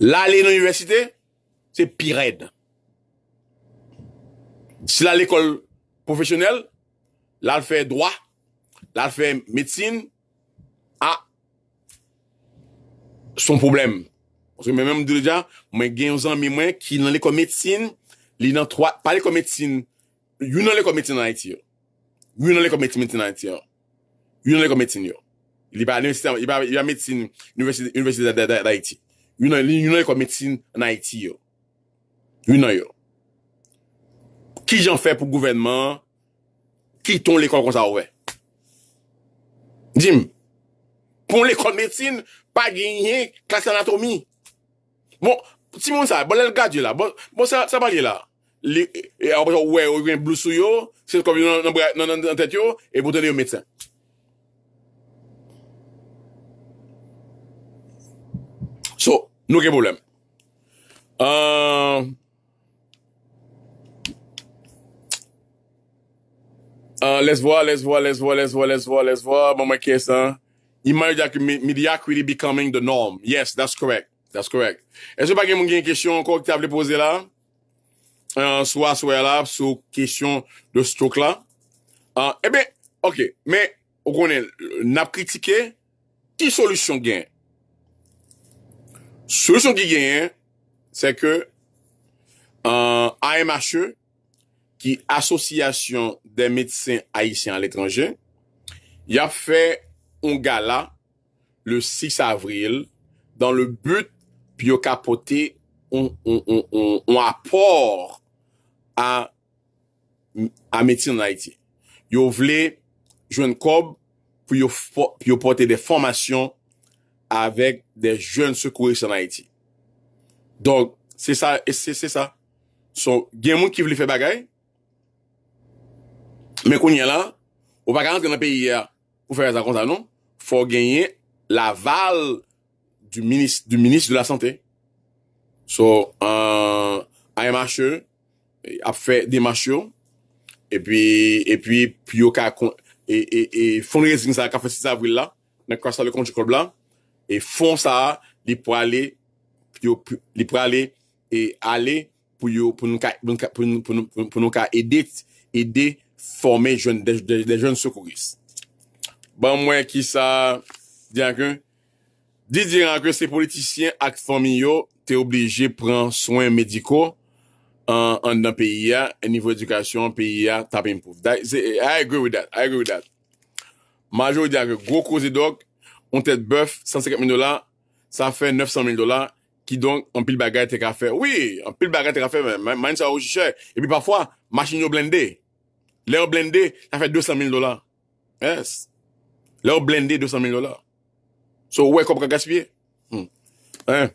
La li nan universite, se pi red. Si la l'ekol profesyonel, la l'fè droit, la l'fè medsine, a son problem. Mwen gen yon zan mwen mwen ki nan l'ekol medsine, li nan 3, pa l'ekol medsine, yon nan l'ekol medsine nan Haiti yo. Yon nan l'ekol medsine medsine nan Haiti yo. Yon nan l'ekol medsine yo. Li ba yon medsine universite da Haiti yo. Yon nan yon kon metsin nan Haiti yo. Yon nan yo. Ki jan fe pou gouvernement, ki ton l'ekon kon sa ouwe. Jim, pon l'ekon metsin, pa genye kase anatomi. Bon, si moun sa, bon lèl gadi yo la. Bon, bon sa bali yo la. E, ouwe, ouwen blousou yo, se kon yon nan tèt yo, e bouten yo metsin. So, Nou gen bolem. Euh, euh, let's vo, let's vo, let's vo, let's vo, let's vo, let's vo. Mwen bon, mwen kesan. Image ak midiak really becoming the norm. Yes, that's correct. That's correct. E se pa gen mwen gen kèsyon anko ki te ap le pose la? Sou aswe alap, sou kèsyon de stok la? E euh, eh ben, ok. Men, ou konen, nap kritike, ki solusyon gen? Solution ki genyen, se ke euh, AMHE, ki Association des Médecins Haïtiens à l'étranger, ya fè un gala le 6 avril, dan le but pi yo kapote un aport à Médecins en Haïtiens. Yo vle jwen kòb pi yo pote de fòmasyon avèk de joun sekoures an Haiti. Don, se sa, se se sa. So, gen moun ki vli fè bagay, men konye la, ou bagay anse gen an peyi ya, ou fè yon zakontan nou, fò genye la val du minis, du minis de la sante. So, a euh, MHE, ap fè DEMACHE, epi, epi, epi yo ka kon, epi fon rezign sa kap fè si sa vwila, nan kwa sa le konjikob la, E fon sa li pou ale pou nou ka ede forme de joun soukouris. Ban mwen ki sa di anke, di di anke se politisyen ak formi yo te oblije pran soen mediko an nan peyi ya, en nivou edukasyon, peyi ya, tapen pou. I agree with that, I agree with that. Majo di anke, gwo kouze dok, On tèd bèf, 150 000 dolar. Sa fè 900 000 dolar. Ki donk, an pil bagay te ka fè. Oui, an pil bagay te ka fè. Man, man, sa wou shè. E pi pafwa, machine yo blendè. Lè yo blendè, sa fè 200 000 dolar. Yes. Lè yo blendè, 200 000 dolar. So, wè, kop kwa gaspye. Eh. Ehm.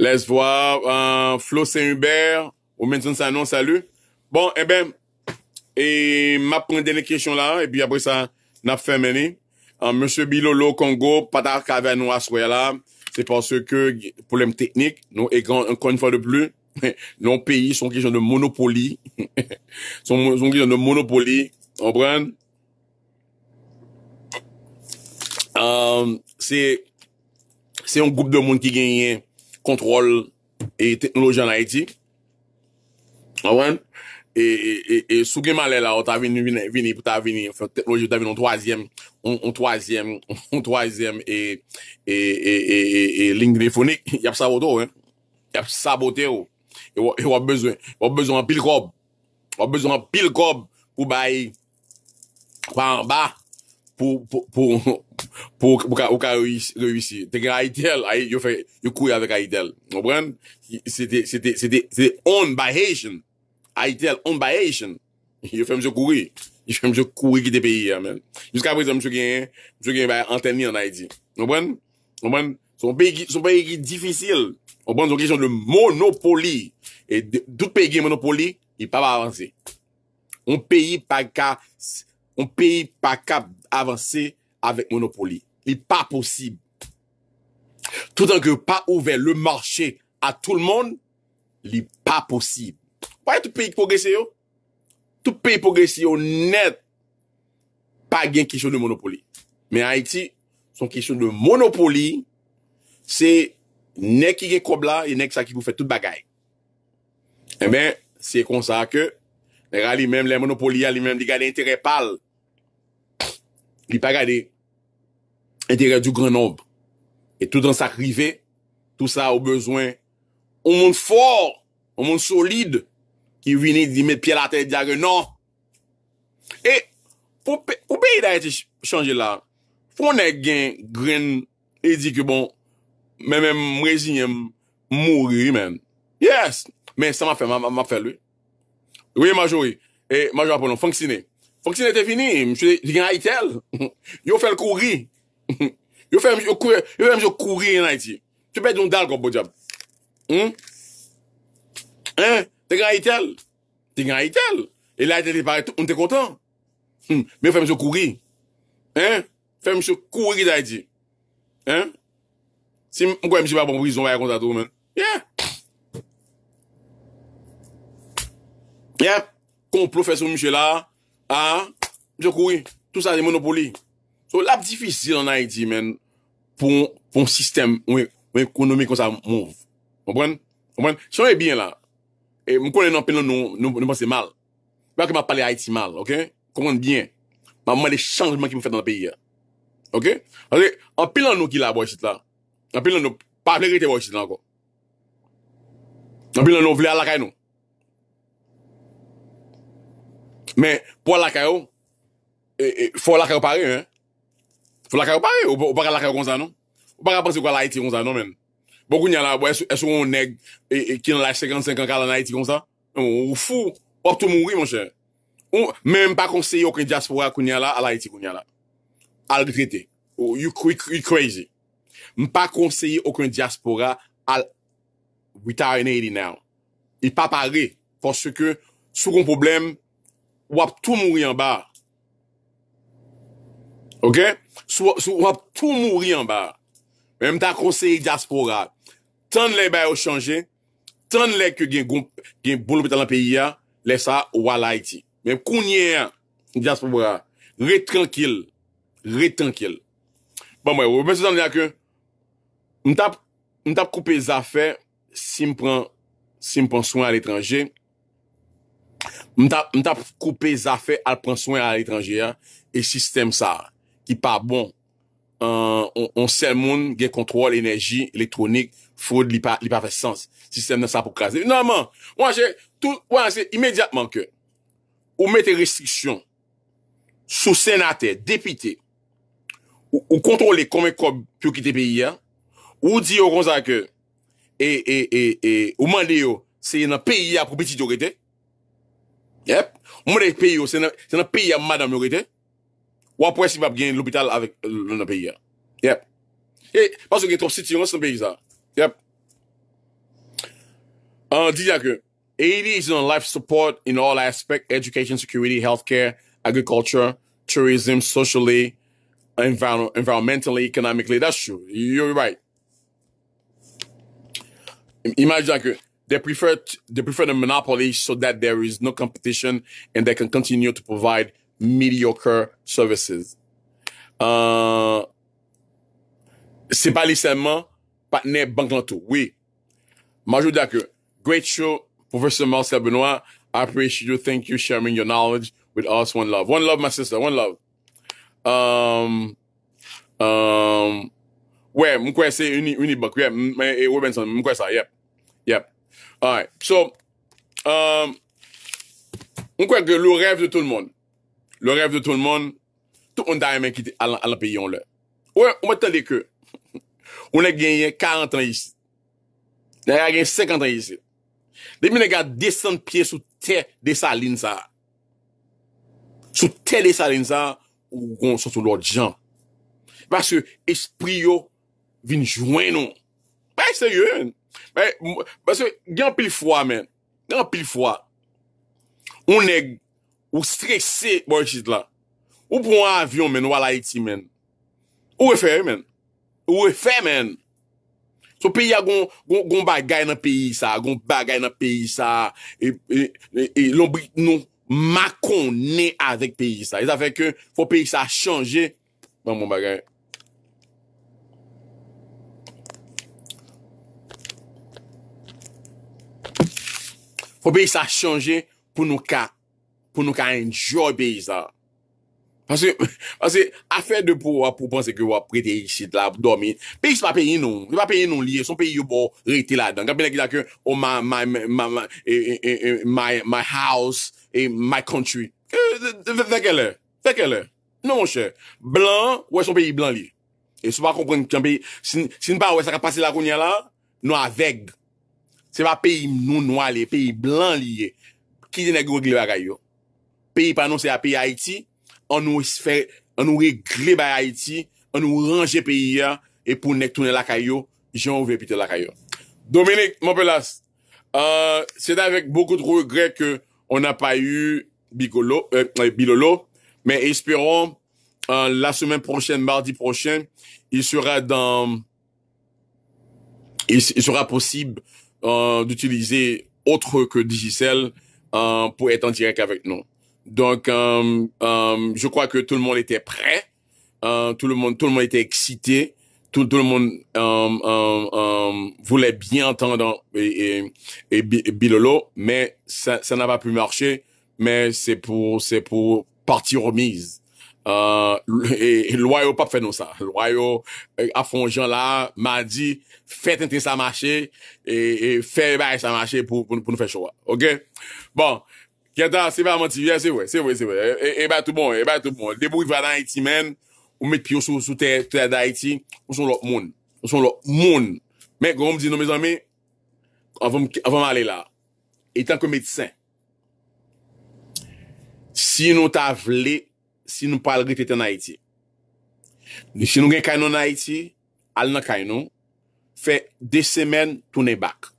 Lèz vò. Ehm. Flo Saint-Hubert. Ou mèndson sa nan, salu. Bon, e eh bem. E map pren dene kresyon la, e pi apre sa, nap fe meni. Euh, Monsen Bilolo Kongo, patak ave nou aswe la, se panse ke poulem teknik, nou ekon, ankon yon fwa de plu, nou an peyi son kresyon de monopoli, son kresyon de monopoli, anpren. Euh, se, se yon goup de moun ki genye kontrol e teknoloji an IT. Anpren. E, e, e, e soukeman lè la ou ta vini, vini pou ta vini, fèl teploji ou ta vini ou n toazyèm, ou n toazyèm, ou n toazyèm e lingne fonik. Y ap sabote ou, y ap sabote ou. Y wap bezwen, wap bezwen an pil kob. Wap bezwen an pil kob pou bayi, pan ba, pou, pou, pou, pou, pou ka, pou ka yu isi. Te gen a itel, oh. a yu fè, yu kou yade ka itel. Mwen, se te, se te, se te, se te, on bayi hejjen, Haïti est on by Haitian. Il fait monsieur courir. Il fait monsieur courir quitter pays, Amen. Hein, Jusqu'à présent, monsieur gagne, monsieur gagne, bah, antenne en Haïti. Vous comprenez? Vous comprenez? Son pays, son pays qui est difficile. Vous comprenez? une question de monopolie. Et de, tout pays qui est monopolie, il pas avancer. On pays pas qu'à, on pays pas qu'à avancer avec Monopoly. Il pas possible. Tout en que pas ouvert le marché à tout le monde, il pas possible. Woye tout peyi k pogresye yo? Tout peyi k pogresye yo net pa gen kishon de monopoli. Men Haiti, son kishon de monopoli, se nek ki gen kobla e nek eh sa ki kou fè tout bagay. Emen, se konsa ke, le rali menm, le monopoli, li menm li gade intere pal, li pa gade intere du grenob. E tout an sa rive, tout sa ou bezwen, ou moun for, ou moun solide, Ki vini di me pye la tè di agè, non. E, pou pe, pou pe y da y te chanje la, pou ne gen gren e di ki bon, men men mrezi men mouri men. Yes! Men, sa ma fè, ma fè lè. Oui, ma jò, oui. E, ma jò aponon, fonksine. Fonksine te fini, mchou de gen a itel. Yo fè l'kouri. Yo fè mjò kouri en a iti. Te pè doun dal kon bo djab. Hmm? Hein? Hein? Te gen a itel. Te gen a itel. E la ite te pare tout. On te kontan. Hmm. Mwen fè msè kouri. Hè? Fè msè kouri ki ta iti. Hè? Si mwen kouè msè pa bonbri, zon wè ya konta tou men. Yè. Yè. Kon profesyon msè la. Ha? Msè kouri. Tout sa de monopoli. So lap difisil an a iti men. Pon, pon sistem. Mwen ekonomi kon sa mouv. Mwen pren? Mwen pren? Si yon e bien la, E, mwen konen nan pilon nou mwese mal. Mwen akwa mwen pale Haiti mal, ok? Konwen diyen. Mwen mwen le chanjman ki mwen fet nan la peyi ya. Ok? Ok, an pilon nou ki la boychit la. An pilon nou pa plek rete boychit la anko. An pilon nou vle a lakay nou. Men, pou a lakay ou, e, e, fwo lakay ou pare, eh. Fwo lakay ou pare, ou pa ka lakay ou konzan nou. Ou pa ka non? pa se kwa la Haiti konzan nou men. Mwen. Bon kou nyala, wè, es wou on neg ki nan la 55 an kal an Haiti kon sa? Ou fou, wap tou mouri, mon chè. Ou, men, m pa konseyi okon diaspora kou nyala al Haiti kou nyala. Al gri te. Ou, you crazy. M pa konseyi okon diaspora al retarine edi nou. I pa pare, porsè kè, sou kon problem, wap tou mouri an ba. Ok? Sou wap tou mouri an ba. Mwen mwen ta konseye diaspora, tan le bayo chanje, tan le ke gen boun pou talan peyi ya, le sa wala iti. Mwen mwen kounye ya diaspora, re trankil, re trankil. Bon mwen, mwen se tan le ya ke, mwen tap koupe zafè, si mwen pan soan al etranje, mwen tap koupe zafè al pan soan al etranje ya, e sistem sa, ki pa bon, Euh, on sèl moun gen kontrol enerji, elektronik, foud li pa fè sens Sistèm nan sa pou krasi Nanman, wansè, wansè, imediatman ke Ou mette restriksyon Sou senate, depite Ou kontrole komekob pyo ki te peyi ya Ou di yo konzake E, e, e, e, ou mande yo Se yon peyi ya propiti yo rete Yep, ou mande yo peyi yo Se yon peyi ya madame yo rete Ou apwè si map gen l'opital avèk euh, nan peyi ya. Yep. E, pasou gen trop sitirans nan peyi sa. Yep. An, di ya ke, is on life support in all aspect, education, security, healthcare, agriculture, tourism, socially, environmentally, economically. That's true. You're right. Imagine que they prefer, they prefer the monopoly so that there is no competition and they can continue to provide mediocre services. Uh, se pa lisèmman, patnè bank lantou. Oui. Majou dake, great show, Professor Marcel Benoit, I appreciate you, thank you, sharing your knowledge with us, one love. One love, my sister, one love. Um, um, wè, mwen kwen se Unibank, wè, mwen kwen sa, yep, yep. Alright, so, um, mwen kwen ke lou rev de tout l'monde. Le rev de ton moun, tout moun da yon men ki te alan pe yon le. Ou e, ou mwen tel de ke. Ou ne genye 40 an yisi. Ne genye 50 an yisi. De mi ne gade desan piye sou te de sa lin sa. Sou te de sa lin sa ou kon sa sou lor diyan. Basse, espriyo vin jwen nou. Basse, gen pil fwa men. Gen pil fwa. Ou ne genye Ou stresse boye chit la. Ou pou an avyon men, wala iti men. Ou we fe men. Ou we fe men. So peyi a goun bagay nan peyi sa. Goun bagay nan peyi sa. E, e, e, e lombri nou makon ne avek peyi sa. E zafen ke fwo peyi sa chanje. Pou moun bagay. Fwo peyi sa chanje pou nou ka. pou nou ka enjoy peyi sa. Pase, afe de pou wap pou ponse ki wap prete yi shit la pou dormi. Peyi se pa peyi nou. Se pa peyi nou liye, son peyi yo pou reyte la dan. Kapi nek lakon, my house, eh, my country. Fek ele. Fek ele. Non monshe. Blan, wè son peyi blan liye. Se pa kompren ki yon peyi, si non, nou pa wè sa ka pase la kounye la, nou a vek. Se pa peyi nou noy liye, peyi blan liye, ki jenek wè gile wakay yo. pays par c'est à à on on nous fait on nous nou haïti Haïti. On nous range et pour et pour la la j'en yo, pite la Dominique, mon pelas, euh, c'est avec beaucoup de regrets que on n'a pas eu Bigolo, euh, euh, Bilolo, mais espérons euh, la semaine prochaine, mardi prochain, il sera dans, il, il sera possible d'utiliser autre que Digicel pour être en direct avec nous. Donc, euh, euh, je crois que tout le monde était prêt, euh, tout le monde, tout le monde était excité, tout, le monde voulait bien entendre et, Bilolo, mais ça, n'a pas pu marcher. Mais c'est pour, c'est pour partie remise. Euh, et, et pas fait non ça. Loyo à fond Jean là m'a dit faites tenter ça marcher et, et fait ça marcher pour, pour nous faire choix. OK Bon, Kè tan, se ve a mantivye, se ve, se ve, se ve. E ba tout bon, e eh, ba tout bon. Debo yi va nan Haiti men, ou met piyo sou tè, tè da Haiti, ou son lò moun. Ou son lò moun. Mèk, gòm di nou mè zanmè, avèm, avèm ale la. Etan kè mèditsè. Si nou ta vle, si nou pal gri tè nan Haiti, si nou gen kèy nou nan Haiti, al nan kèy nou, fè de semen, tounè bak.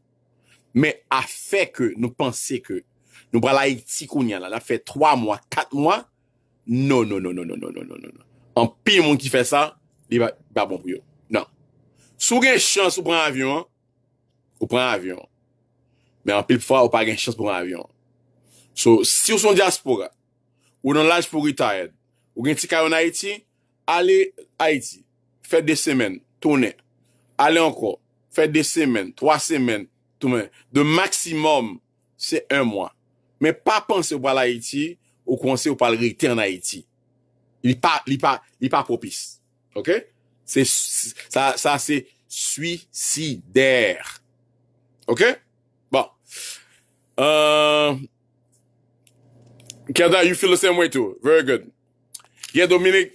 Mè a fè kè, nou panse kè, Nou pra la iti koun yan la, la fè 3 mwa, 4 mwa, non, non, non, non, non, non, non, non, non. An pi moun ki fè sa, li ba bon pou yo. Non. Sou gen chans ou pren avyon, ou pren avyon. Men an pi pifwa ou pa gen chans pren avyon. So, si ou son diaspora, ou nan laj pou retire, ou gen ti kayon Haiti, ale Haiti, fè de semen, toune. Ale anko, fè de semen, 3 semen, toune. De maksimum, se 1 mwa. Mais pas penser ou l'Haïti Haiti, ou penser en Haïti. Il Haïti. pas, pas n'est pas il pas propice. Ok? C'est ça, ça c'est suicidaire, Ok? Bon. Euh you feel the same way too. Very good. Yeah, Dominique,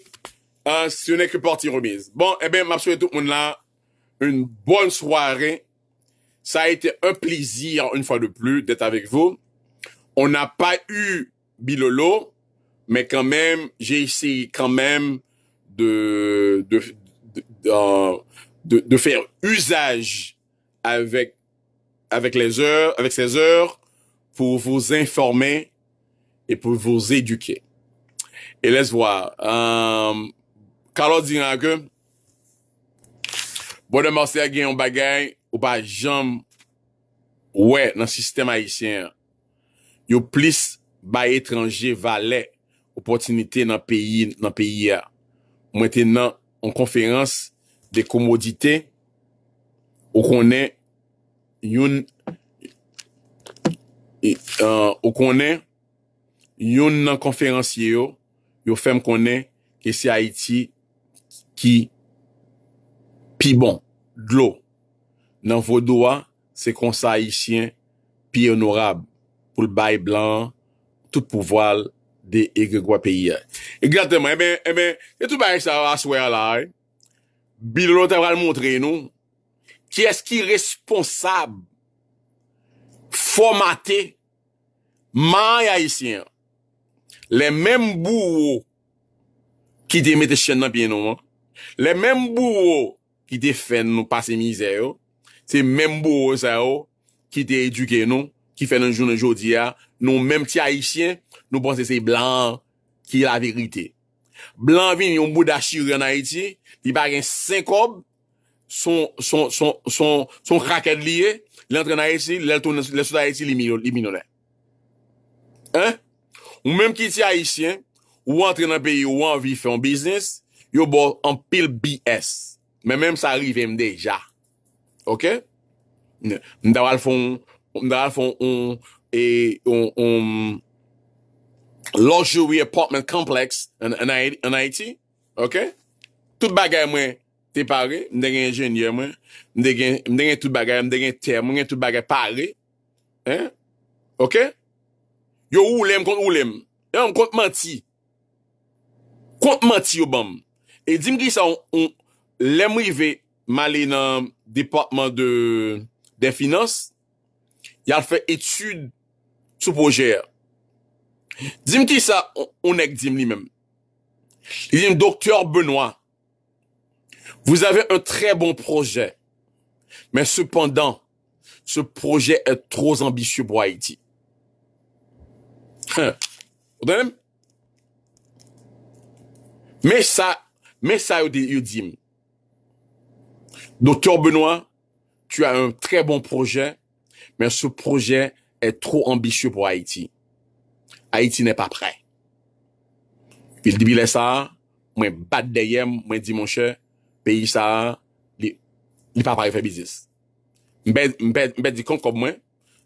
euh, si n'est que remise. Bon, bien, eh ben, tout le monde là, une bonne soirée. Ça a été un plaisir, une fois de plus, d'être avec vous on n'a pas eu Bilolo, mais quand même, j'ai essayé quand même de, de, de, faire usage avec, avec les heures, avec ces heures pour vous informer et pour vous éduquer. Et laisse voir. Euh, Carlos bon Bonne Marseille a un bagay ou pas j'aime, ouais dans le système haïtien. yo plis ba etranje valè opotinite nan peyi ya. Mwen ten nan konferans de komodite e, ou konen yon nan konferans ye yo yo fem konen ke si Haiti ki pi bon, glou nan vodouwa se konsayishyen pi onorab. pou l bay blan, tout pou voal, de eke kwa peyi ya. E gratèman, ebe, e tout bay sa aswe alay, bilon te vran montre nou, ki eski responsab, formatè, man ya isyen, le menm bou ou, ki de mette chen nan piye nou, le menm bou ou, ki de fen nou pasi mizè yo, se menm bou ou sa yo, ki de eduke nou, ki fè nan joun anjou diya, nou mèm ti haishyen, nou pon se se blan ki la verite. Blan vin yon bouda shi yon na iti, li bagen sen kob, son rakèd liye, lèntren na iti, lèl toun lè souda iti li minonè. Hein? Ou mèm ki ti haishyen, ou an tren nan peyi ou an vi fè yon biznis, yo bol an pil BS. Mèm mèm sa rivem deja. Ok? Ndawal fon... mdrafon on, e, on, on, lojoui apartment complex, an Haiti, ok, tout bagay mwen, te pare, mdegen enjenye mwen, mdegen, mdegen tout bagay, mdegen term, mdegen tout bagay pare, eh, ok, yo oulem kont oulem, yo mkont manti, kont manti yo bom, e dim ki sa, on, lem wive, ma le nan, departman de, de finans, Yal fè etude sou pou jè. Dizm ki sa, on ek dizm li men. Dizm, doktor Benoît, vous avez un très bon projet, mais cependant, ce projet est trop ambitieux pour Haiti. Ha, ou den? Mais sa, mais sa, yo dizm, doktor Benoît, tu as un très bon projet, mais, men sou proje e tro ambisyo pou Haiti. Haiti ne pa pre. Fil dibi le sa, mwen bat deyem, mwen di monshe, peyi sa, li pa pare fe bizis. Mwen bet di kon kob mwen,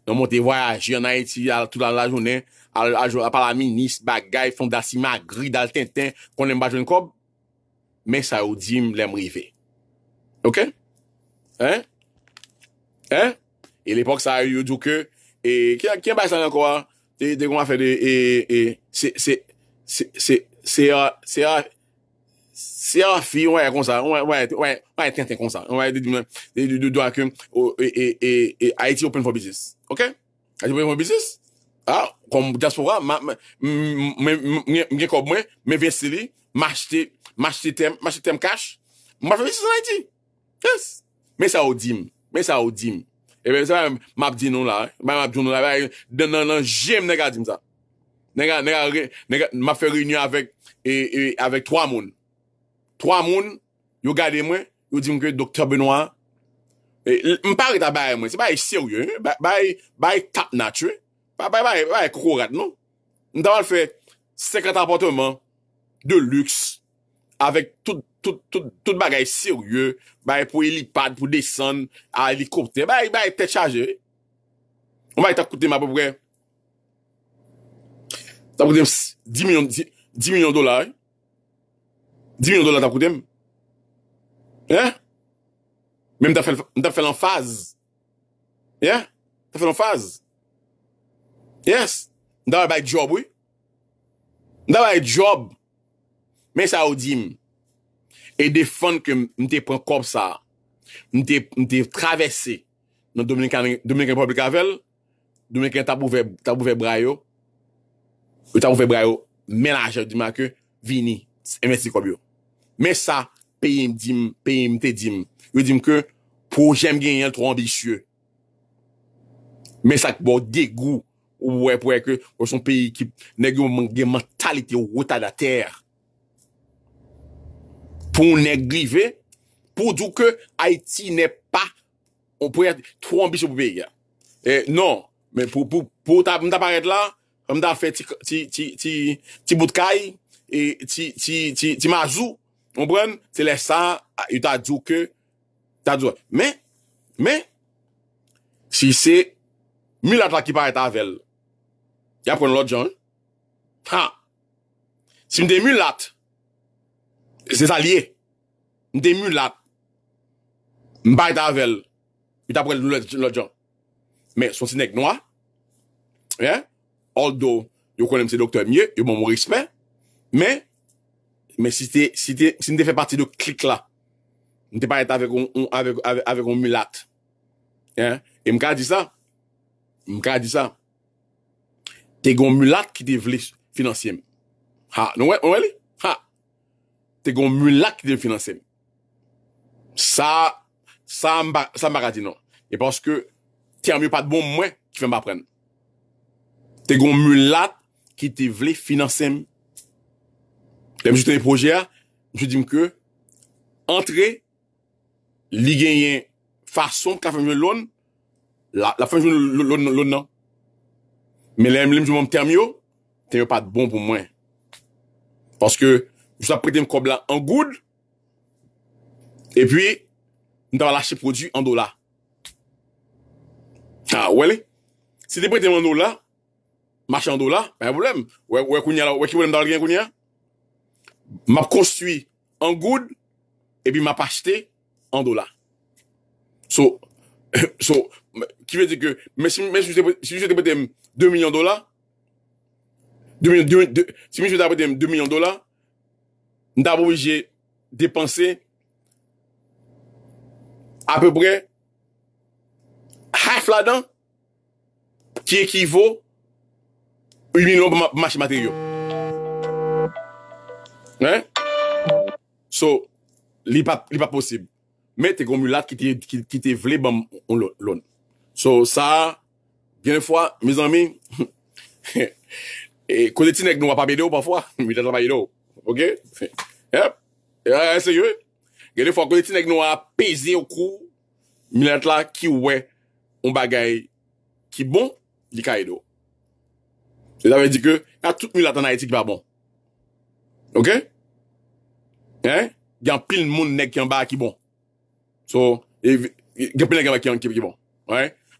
mwen te voy a jyon Haiti, a tout la la jounen, a pala mi, nis, bagay, fondasi magri, dal ten ten, konen ba joun kob, men saoudi mlem rive. Ok? Eh? Eh? Eh? E l'epok sa yu djou ke, e kien bay san yon kwa, te konwa fe de, e se, se, se, se, se a, se a, se a fi, on wè kon sa, on wè, on wè, on wè ten, ten kon sa, on wè de, de, de, de, de, de akèm, e, e, e, et Aiti Open For Business. Ok? Aiti Open For Business? Ha? Konmou diaspora, mwen, mwen, mwen, mwen, mwen, mwen, mwen, mwen, mwen, mwen, mwen, mwen, mwen, mwen vensiri, mwen achete, mwen achete tem, m Ebe eh se m ap di nou la, m ap di nou la, den nan nan jeme nega di m sa. Nega, nega, nega, m ap fe reynyo avek, e, e, avek 3 moun. 3 moun, yo gade mwen, yo di m ke Dr. Benoit. M pare ta baye mwen, se baye siou yo, baye, baye tap natwe, baye, baye, baye koko gade nou. M tavan fwe, sekre tapote mwen, de lüks. avèk tout bagay seryè, bay pou helipad, pou desan, a helikopter, bay te chaje. Mwen bay tak koute m apapwè. Tak koute m 10 milyon dolar. 10 milyon dolar tak koute m. Ya? Mwen tap fèl an faz. Ya? Tap fèl an faz. Yes. Mwen daya bay job wè. Mwen daya bay job wè. Mè sa euh, bon, ou di m, e defan ke m te pren kop sa, m te travesse nan Dominika Republikanvel, Dominika tapou vebra yo, tapou vebra yo, menajer di m a ke, vini, m e si kob yo. Mè sa, peye m di m, peye m te di m, yo di m ke, pou jem gen yon tro ambisye. Mè sa ki bo degou, ou pou e pou e ke, ou son peyi ki negyo m gen mentalite ou wota da ter. pou nè glive, pou djou kè Haiti nè pa, ou pou yè tro ambisyo pou be yè. Non, pou mè ta paret la, mè ta fè ti boudkai, e, ti mazou, mè pren, ti lesan, yu ta djou kè, ta djou. Mè, mè, si se, mè lat la ki paret avèl, yè pren lò djan, ha, si mè de mè lat, mè lat, Se sa liye. Mwen te mou lat. Mwen bay ta avel. Yon ta pou el nou la jan. Men, son sinek nou a. Although, yon konen mse doktor mye, yon moun moun respe. Men, si mwen te fè pati do klik la. Mwen te bay et avè kon mou lat. Yon mwen ka di sa. Yon mwen ka di sa. Te goun mou lat ki te vlis financiyem. Ha, nou wè li? te gon mou lak ki te vle finansem. Sa, sa mba, sa mba gadi nan. E pwanske, terni yo pat bon mwen, ki fè mba pren. Te gon mou lak, ki te vle finansem. Te mjou tene proje a, mjou dim ke, antre, li genyen, fason, kwa fèm joun loun, la fèm joun loun nan. Me lem, lem joun mwen terni yo, terni yo pat bon mwen. Pwanske, jous ap prete m kob la an goud, e pi, nou ta va lache produ an do la. Ha, wè li? Si te prete m an do la, ma che an do la, mè yè boulèm, wè kounya la, wè ki boulèm ta wè gen kounya, map konstui an goud, e pi map achete an do la. So, so, ki ve di ke, mè si jous ap prete m 2 milyon do la, si mè jous ap prete m 2 milyon do la, mè jous ap prete m Ndabo mi je depanse Ape bre Half la dan Ki ekivo U minon Mache materyo Nè So Li pa posib Mè te gomu lat ki te vle So sa Bien fwa, mizan mi Ko de ti nek nou wap abede ou Pafwa, mi tata wap abede ou Ok, yep Ya, seyo, gade fokol eti neg nou a Peze ou kou Milant la ki ou we Un bagay ki bon Li ka e do Se la ve di ke, ka tout mi la tanay eti ki ba bon Ok Eh, gen pil moun neg Ki an ba ki bon So, e e, gen pil neg gen ba ki an ki bon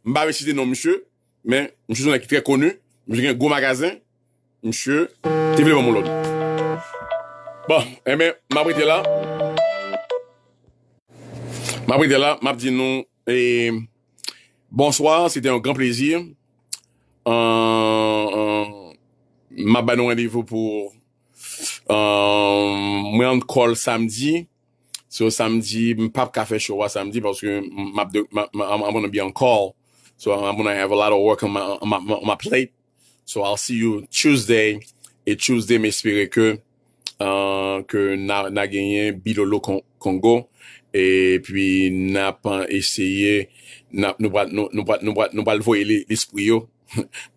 Mba ve si te nou msye Men, msye son ekit kè konu Msye gen Go Magazine Msye, te vile pou bon moun logi Bon, eh bien, ma brite là. Ma brite là, ma dit nous. Et bonsoir, c'était un grand plaisir. Euh, euh ma banon rendez-vous pour euh, un call samedi. So samedi, pas qu'à faire show samedi parce que ma, ma, I'm gonna be on call. So I'm gonna have a lot of work on my, on my, plate. So I'll see you Tuesday. Et Tuesday, m'espérer que ke euh, nan genyen bilolo Kongo, e pi nan pan esye, nan bal voye lispriyo,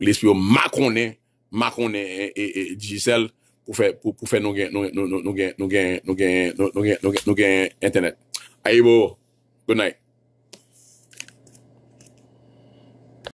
lispriyo makone, makone, e jisel, pou fe nou gen, nou gen, nou gen, nou gen, nou gen, nou gen internet. Ae bo, good night.